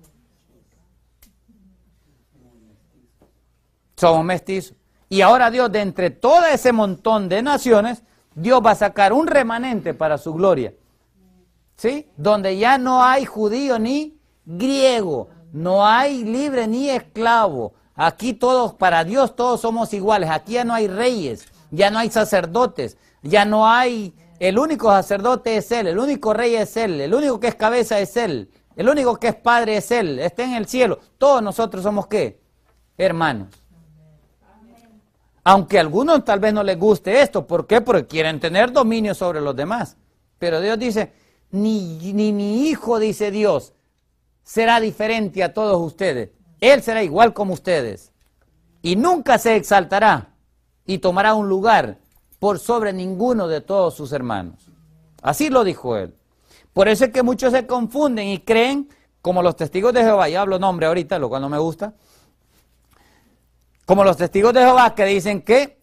Somos mestizos. Y ahora Dios, de entre todo ese montón de naciones, Dios va a sacar un remanente para su gloria. ¿Sí? Donde ya no hay judío ni griego, no hay libre ni esclavo, Aquí todos, para Dios todos somos iguales. Aquí ya no hay reyes, ya no hay sacerdotes, ya no hay... El único sacerdote es Él, el único rey es Él, el único que es cabeza es Él, el único que es padre es Él, está en el cielo. Todos nosotros somos qué? Hermanos. Aunque a algunos tal vez no les guste esto, ¿por qué? Porque quieren tener dominio sobre los demás. Pero Dios dice, ni, ni mi hijo, dice Dios, será diferente a todos ustedes. Él será igual como ustedes y nunca se exaltará y tomará un lugar por sobre ninguno de todos sus hermanos. Así lo dijo él. Por eso es que muchos se confunden y creen, como los testigos de Jehová, y hablo nombre ahorita, lo cual no me gusta, como los testigos de Jehová que dicen que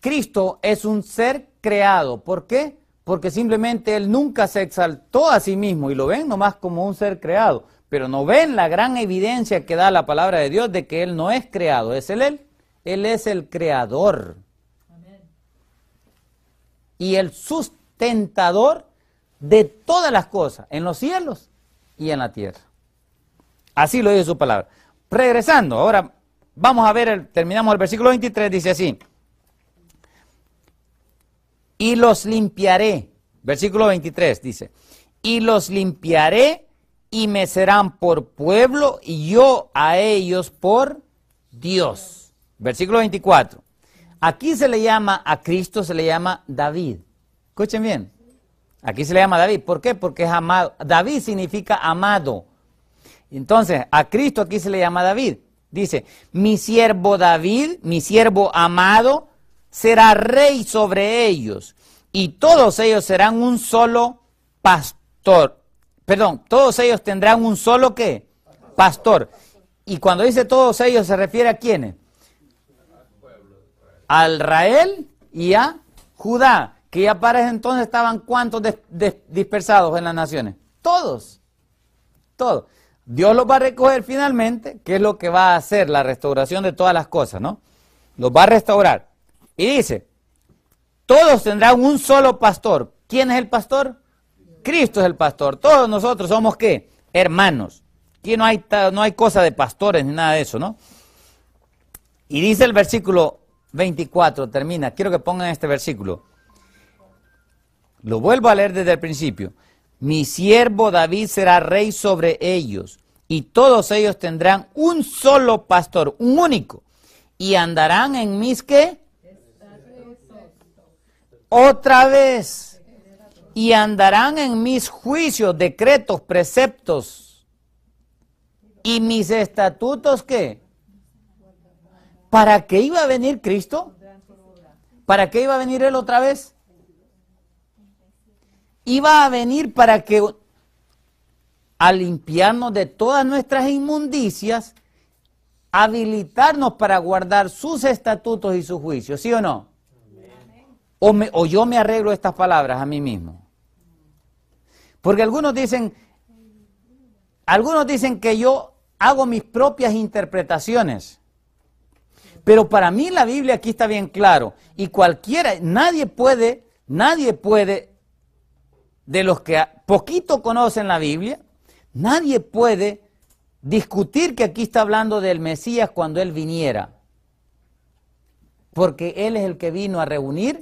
Cristo es un ser creado. ¿Por qué? Porque simplemente Él nunca se exaltó a sí mismo y lo ven nomás como un ser creado pero no ven la gran evidencia que da la palabra de Dios de que Él no es creado, es Él Él. Él es el creador. Y el sustentador de todas las cosas, en los cielos y en la tierra. Así lo dice su palabra. Regresando, ahora vamos a ver, terminamos el versículo 23, dice así. Y los limpiaré, versículo 23 dice, y los limpiaré y me serán por pueblo y yo a ellos por Dios. Versículo 24. Aquí se le llama, a Cristo se le llama David. Escuchen bien. Aquí se le llama David. ¿Por qué? Porque es amado. David significa amado. Entonces, a Cristo aquí se le llama David. Dice, mi siervo David, mi siervo amado, será rey sobre ellos. Y todos ellos serán un solo pastor, Perdón, todos ellos tendrán un solo qué? Pastor. Y cuando dice todos ellos se refiere a quiénes? Al Rael y a Judá, que ya para ese entonces estaban cuántos dispersados en las naciones. Todos, todos. Dios los va a recoger finalmente, que es lo que va a hacer la restauración de todas las cosas, ¿no? Los va a restaurar. Y dice, todos tendrán un solo pastor. ¿Quién es el pastor? Cristo es el pastor. Todos nosotros somos qué? Hermanos. Aquí no hay, no hay cosa de pastores ni nada de eso, ¿no? Y dice el versículo 24, termina. Quiero que pongan este versículo. Lo vuelvo a leer desde el principio. Mi siervo David será rey sobre ellos, y todos ellos tendrán un solo pastor, un único, y andarán en mis qué? Otra vez y andarán en mis juicios, decretos, preceptos y mis estatutos qué? ¿Para qué iba a venir Cristo? ¿Para qué iba a venir Él otra vez? Iba a venir para que a limpiarnos de todas nuestras inmundicias, habilitarnos para guardar sus estatutos y sus juicios, ¿sí o no? O, o yo me arreglo estas palabras a mí mismo. Porque algunos dicen, algunos dicen que yo hago mis propias interpretaciones. Pero para mí la Biblia aquí está bien claro. Y cualquiera, nadie puede, nadie puede, de los que poquito conocen la Biblia, nadie puede discutir que aquí está hablando del Mesías cuando Él viniera. Porque Él es el que vino a reunir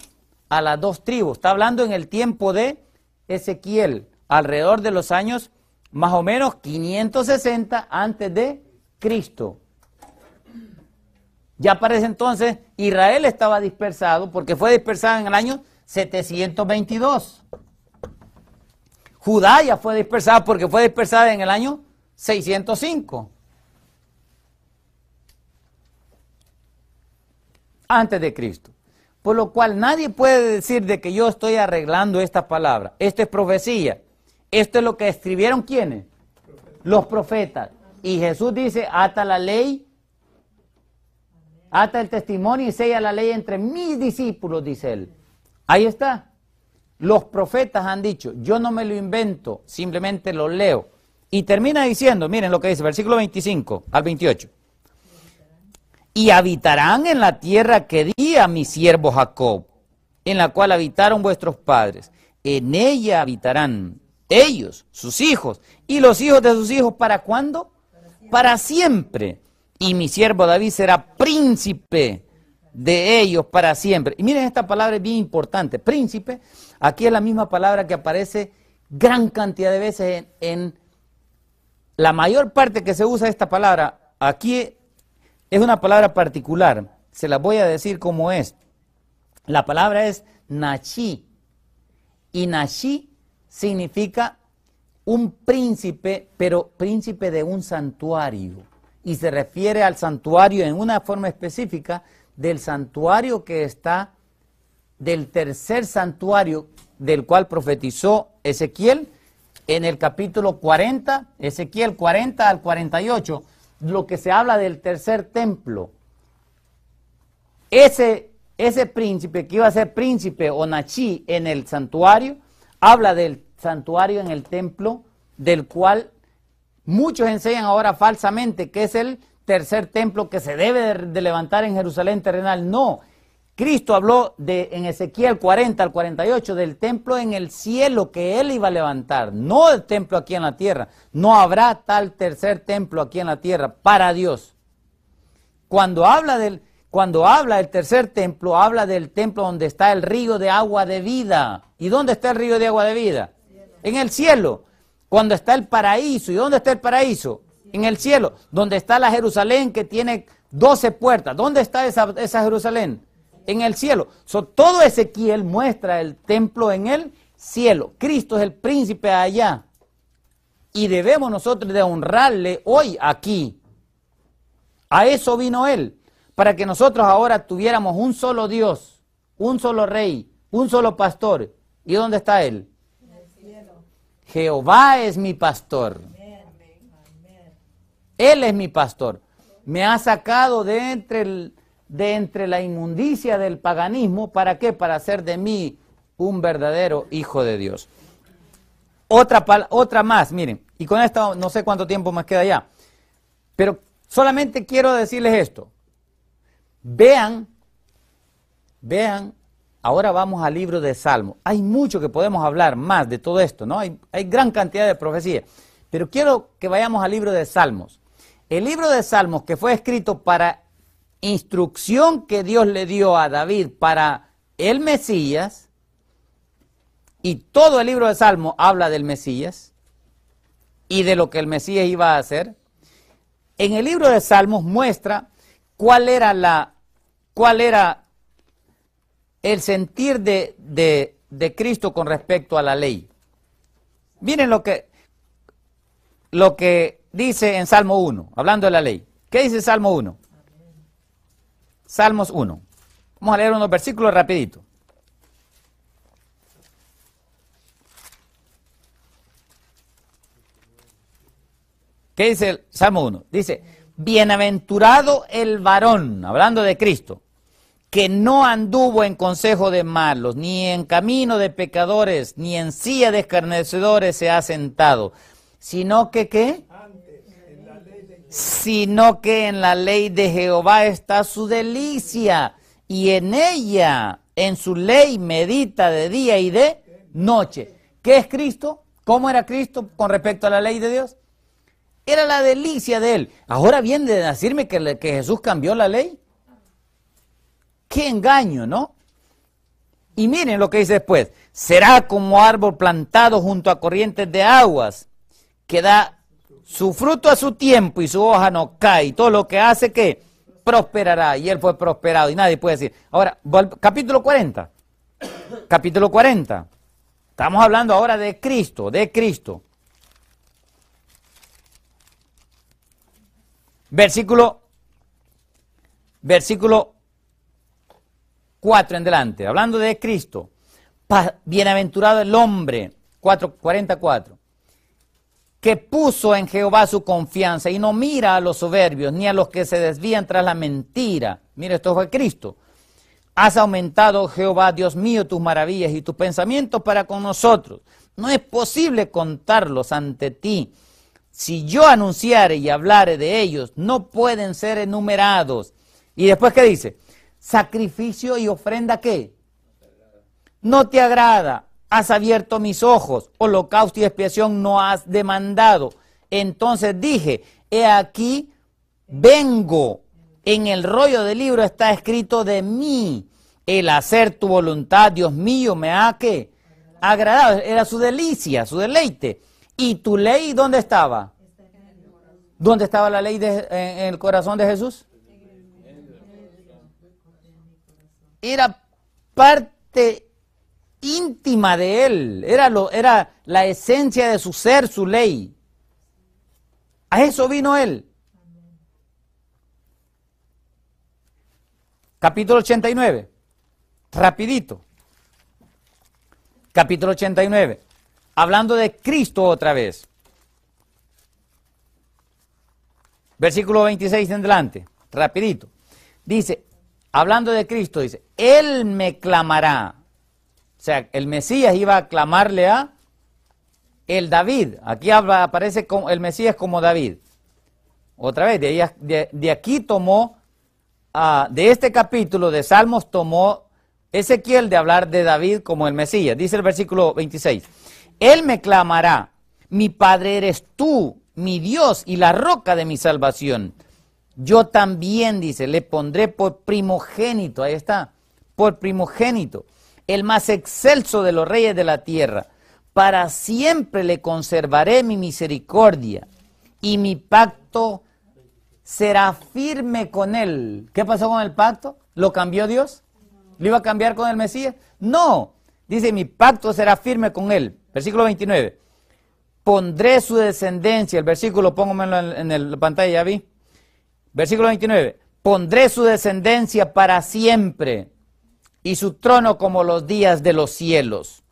a las dos tribus. Está hablando en el tiempo de Ezequiel alrededor de los años más o menos 560 antes de Cristo. Ya para entonces Israel estaba dispersado porque fue dispersado en el año 722. Judá ya fue dispersada porque fue dispersada en el año 605. Antes de Cristo. Por lo cual nadie puede decir de que yo estoy arreglando esta palabra. esta es profecía. Esto es lo que escribieron ¿quiénes? Los profetas. Y Jesús dice, ata la ley, ata el testimonio y sella la ley entre mis discípulos, dice él. Ahí está. Los profetas han dicho, yo no me lo invento, simplemente lo leo. Y termina diciendo, miren lo que dice, versículo 25 al 28. Y habitarán en la tierra que di a mi siervo Jacob, en la cual habitaron vuestros padres. En ella habitarán ellos, sus hijos, y los hijos de sus hijos, ¿para cuándo? Para siempre. Y mi siervo David será príncipe de ellos para siempre. Y miren, esta palabra es bien importante. Príncipe, aquí es la misma palabra que aparece gran cantidad de veces en, la mayor parte que se usa esta palabra. Aquí es una palabra particular. Se la voy a decir como es. La palabra es nachi. Y nachi significa un príncipe, pero príncipe de un santuario. Y se refiere al santuario en una forma específica del santuario que está, del tercer santuario del cual profetizó Ezequiel en el capítulo 40, Ezequiel 40 al 48, lo que se habla del tercer templo. Ese, ese príncipe que iba a ser príncipe o Nachi en el santuario, habla del santuario, en el templo, del cual muchos enseñan ahora falsamente que es el tercer templo que se debe de levantar en Jerusalén terrenal. No, Cristo habló de, en Ezequiel 40 al 48 del templo en el cielo que él iba a levantar, no el templo aquí en la tierra. No habrá tal tercer templo aquí en la tierra para Dios. Cuando habla del cuando habla del tercer templo, habla del templo donde está el río de agua de vida. ¿Y dónde está el río de agua de vida? en el cielo, cuando está el paraíso. ¿Y dónde está el paraíso? En el cielo, donde está la Jerusalén que tiene 12 puertas. ¿Dónde está esa, Jerusalén? En el cielo. So, todo Ezequiel muestra el templo en el cielo. Cristo es el príncipe allá. Y debemos nosotros de honrarle hoy aquí. A eso vino Él, para que nosotros ahora tuviéramos un solo Dios, un solo rey, un solo pastor. ¿Y dónde está Él? Jehová es mi pastor. Él es mi pastor. Me ha sacado de entre, el, de entre la inmundicia del paganismo. ¿Para qué? Para hacer de mí un verdadero hijo de Dios. Otra, otra más, miren. Y con esto no sé cuánto tiempo más queda ya. Pero solamente quiero decirles esto. Vean, vean Ahora vamos al libro de Salmos, Hay mucho que podemos hablar más de todo esto, ¿no? Hay, gran cantidad de profecías. Pero quiero que vayamos al libro de Salmos. El libro de Salmos que fue escrito para instrucción que Dios le dio a David para el Mesías, y todo el libro de Salmos habla del Mesías y de lo que el Mesías iba a hacer, en el libro de Salmos muestra cuál era la, cuál era el sentir de, de, Cristo con respecto a la ley. Miren lo que, lo que dice en Salmo 1, hablando de la ley. ¿Qué dice Salmo 1? Salmos 1. Vamos a leer unos versículos rapidito. ¿Qué dice Salmo 1? Dice, bienaventurado el varón, hablando de Cristo, que no anduvo en consejo de malos, ni en camino de pecadores, ni en silla de escarnecedores se ha sentado, sino que qué? Sino que en la ley de Jehová está su delicia, y en ella, en su ley, medita de día y de noche. ¿Qué es Cristo? ¿Cómo era Cristo con respecto a la ley de Dios? Era la delicia de él. Ahora viene de decirme que, que Jesús cambió la ley. Qué engaño, ¿no? Y miren lo que dice después. Será como árbol plantado junto a corrientes de aguas, que da su fruto a su tiempo y su hoja no cae. todo lo que hace que prosperará. Y él fue prosperado. Y nadie puede decir. Ahora, capítulo 40. capítulo 40. Estamos hablando ahora de Cristo, de Cristo. Versículo, versículo 4 en delante, hablando de Cristo. bienaventurado el hombre, 4, 44, que puso en Jehová su confianza y no mira a los soberbios ni a los que se desvían tras la mentira. Mira, esto fue Cristo. Has aumentado, Jehová, Dios mío, tus maravillas y tus pensamientos para con nosotros. No es posible contarlos ante ti. Si yo anunciare y hablare de ellos, no pueden ser enumerados. Y después, ¿qué dice? sacrificio y ofrenda qué? No te agrada, has abierto mis ojos, holocausto y expiación no has demandado. Entonces dije, he aquí, vengo, en el rollo del libro está escrito de mí, el hacer tu voluntad, Dios mío, me ha que agradado, era su delicia, su deleite. ¿Y tu ley dónde estaba? ¿Dónde estaba la ley de, en el corazón de Jesús? era parte íntima de él, era, lo, era la esencia de su ser, su ley. A eso vino él. Capítulo 89. Rapidito. Capítulo 89. Hablando de Cristo otra vez. Versículo 26 en adelante. Rapidito. Dice, hablando de Cristo, dice, Él me clamará. O sea, el Mesías iba a clamarle a el David. Aquí aparece como, el Mesías como David. Otra vez, de, aquí tomó, de este capítulo de Salmos tomó Ezequiel de hablar de David como el Mesías. Dice el versículo 26, Él me clamará, mi Padre eres tú, mi Dios y la roca de mi salvación. Yo también, dice, le pondré por primogénito, ahí está, por primogénito, el más excelso de los reyes de la tierra. Para siempre le conservaré mi misericordia y mi pacto será firme con él. ¿Qué pasó con el pacto? ¿Lo cambió Dios? ¿Lo iba a cambiar con el Mesías? No. Dice, mi pacto será firme con él. Versículo 29. Pondré su descendencia. El versículo, póngamelo en, la pantalla, ya vi. Versículo 29. Pondré su descendencia para siempre y su trono como los días de los cielos.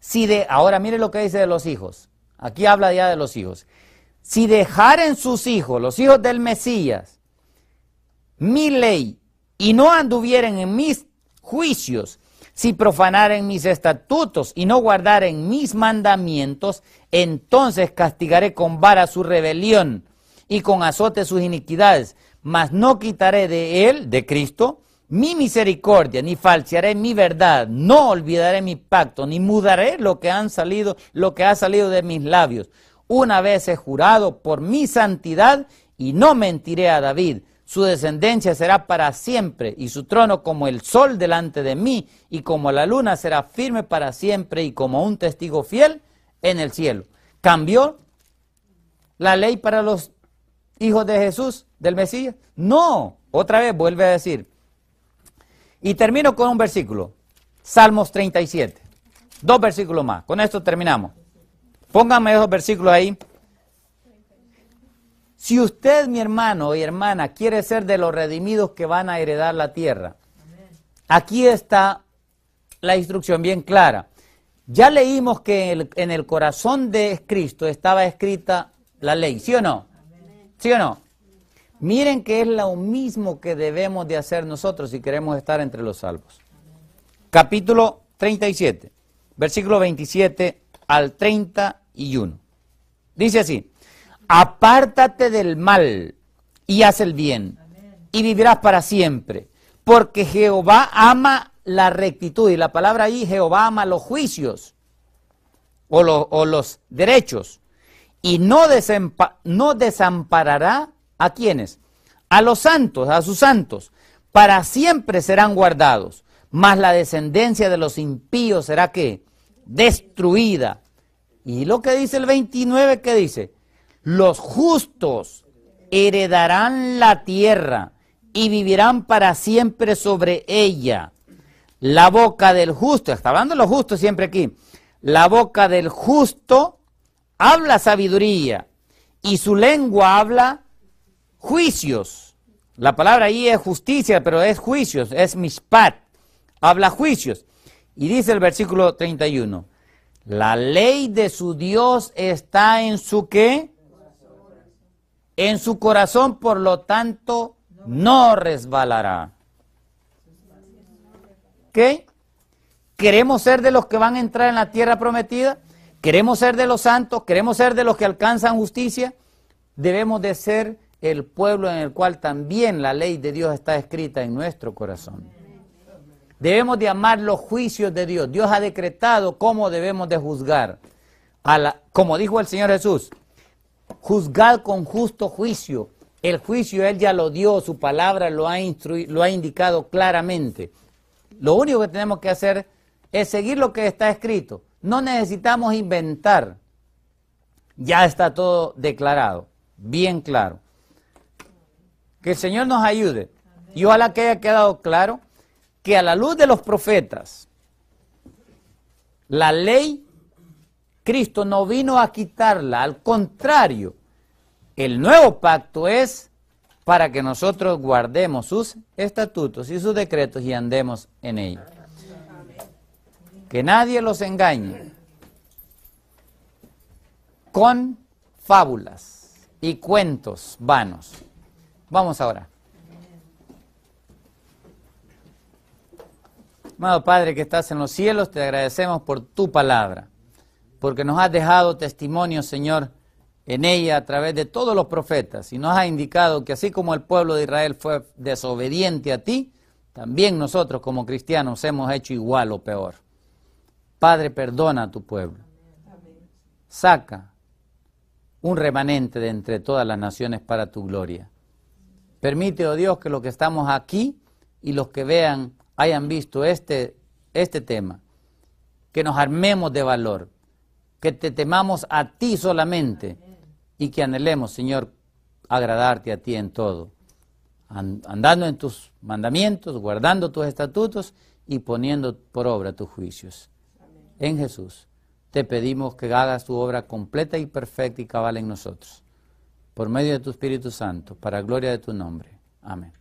Si de, ahora mire lo que dice de los hijos. Aquí habla ya de los hijos. Si dejaren sus hijos, los hijos del Mesías, mi ley y no anduvieren en mis juicios, si profanaren mis estatutos y no guardaren mis mandamientos, entonces castigaré con vara su rebelión y con azote sus iniquidades, mas no quitaré de él, de Cristo, mi misericordia, ni falsearé mi verdad, no olvidaré mi pacto, ni mudaré lo que han salido, lo que ha salido de mis labios. Una vez he jurado por mi santidad y no mentiré a David. Su descendencia será para siempre y su trono como el sol delante de mí y como la luna será firme para siempre y como un testigo fiel en el cielo. Cambió la ley para los Hijo de Jesús, del Mesías? No, otra vez vuelve a decir. Y termino con un versículo, Salmos 37, dos versículos más, con esto terminamos. Pónganme esos versículos ahí. Si usted, mi hermano y hermana, quiere ser de los redimidos que van a heredar la tierra, aquí está la instrucción bien clara. Ya leímos que en el, en el corazón de Cristo estaba escrita la ley, ¿sí o no? ¿Sí o no? Miren que es lo mismo que debemos de hacer nosotros si queremos estar entre los salvos. Capítulo 37, versículo 27 al 31. Dice así, apártate del mal y haz el bien y vivirás para siempre, porque Jehová ama la rectitud y la palabra ahí, Jehová ama los juicios o, o los derechos y no, desamparará a quienes, a los santos, a sus santos, para siempre serán guardados, mas la descendencia de los impíos será que destruida. Y lo que dice el 29, que dice? Los justos heredarán la tierra y vivirán para siempre sobre ella. La boca del justo, está hablando de los justos siempre aquí, la boca del justo habla sabiduría y su lengua habla juicios. La palabra ahí es justicia, pero es juicios, es mishpat, habla juicios. Y dice el versículo 31, la ley de su Dios está en su qué? En su corazón, por lo tanto, no resbalará. ¿Qué? ¿Queremos ser de los que van a entrar en la tierra prometida? queremos ser de los santos, queremos ser de los que alcanzan justicia, debemos de ser el pueblo en el cual también la ley de Dios está escrita en nuestro corazón. Debemos de amar los juicios de Dios. Dios ha decretado cómo debemos de juzgar. A la, como dijo el Señor Jesús, juzgad con justo juicio. El juicio Él ya lo dio, su palabra lo ha, lo ha indicado claramente. Lo único que tenemos que hacer es seguir lo que está escrito no necesitamos inventar. Ya está todo declarado, bien claro. Que el Señor nos ayude. Y ojalá que haya quedado claro que a la luz de los profetas, la ley, Cristo no vino a quitarla. Al contrario, el nuevo pacto es para que nosotros guardemos sus estatutos y sus decretos y andemos en ellos que nadie los engañe con fábulas y cuentos vanos. Vamos ahora. Amado Padre que estás en los cielos, te agradecemos por tu palabra, porque nos has dejado testimonio, Señor, en ella a través de todos los profetas y nos has indicado que así como el pueblo de Israel fue desobediente a ti, también nosotros como cristianos hemos hecho igual o peor. Padre, perdona a tu pueblo. Saca un remanente de entre todas las naciones para tu gloria. Permite, oh Dios, que los que estamos aquí y los que vean, hayan visto este, este tema, que nos armemos de valor, que te temamos a ti solamente y que anhelemos, Señor, agradarte a ti en todo, andando en tus mandamientos, guardando tus estatutos y poniendo por obra tus juicios en Jesús, te pedimos que hagas tu obra completa y perfecta y cabal en nosotros, por medio de tu Espíritu Santo, para gloria de tu nombre. Amén.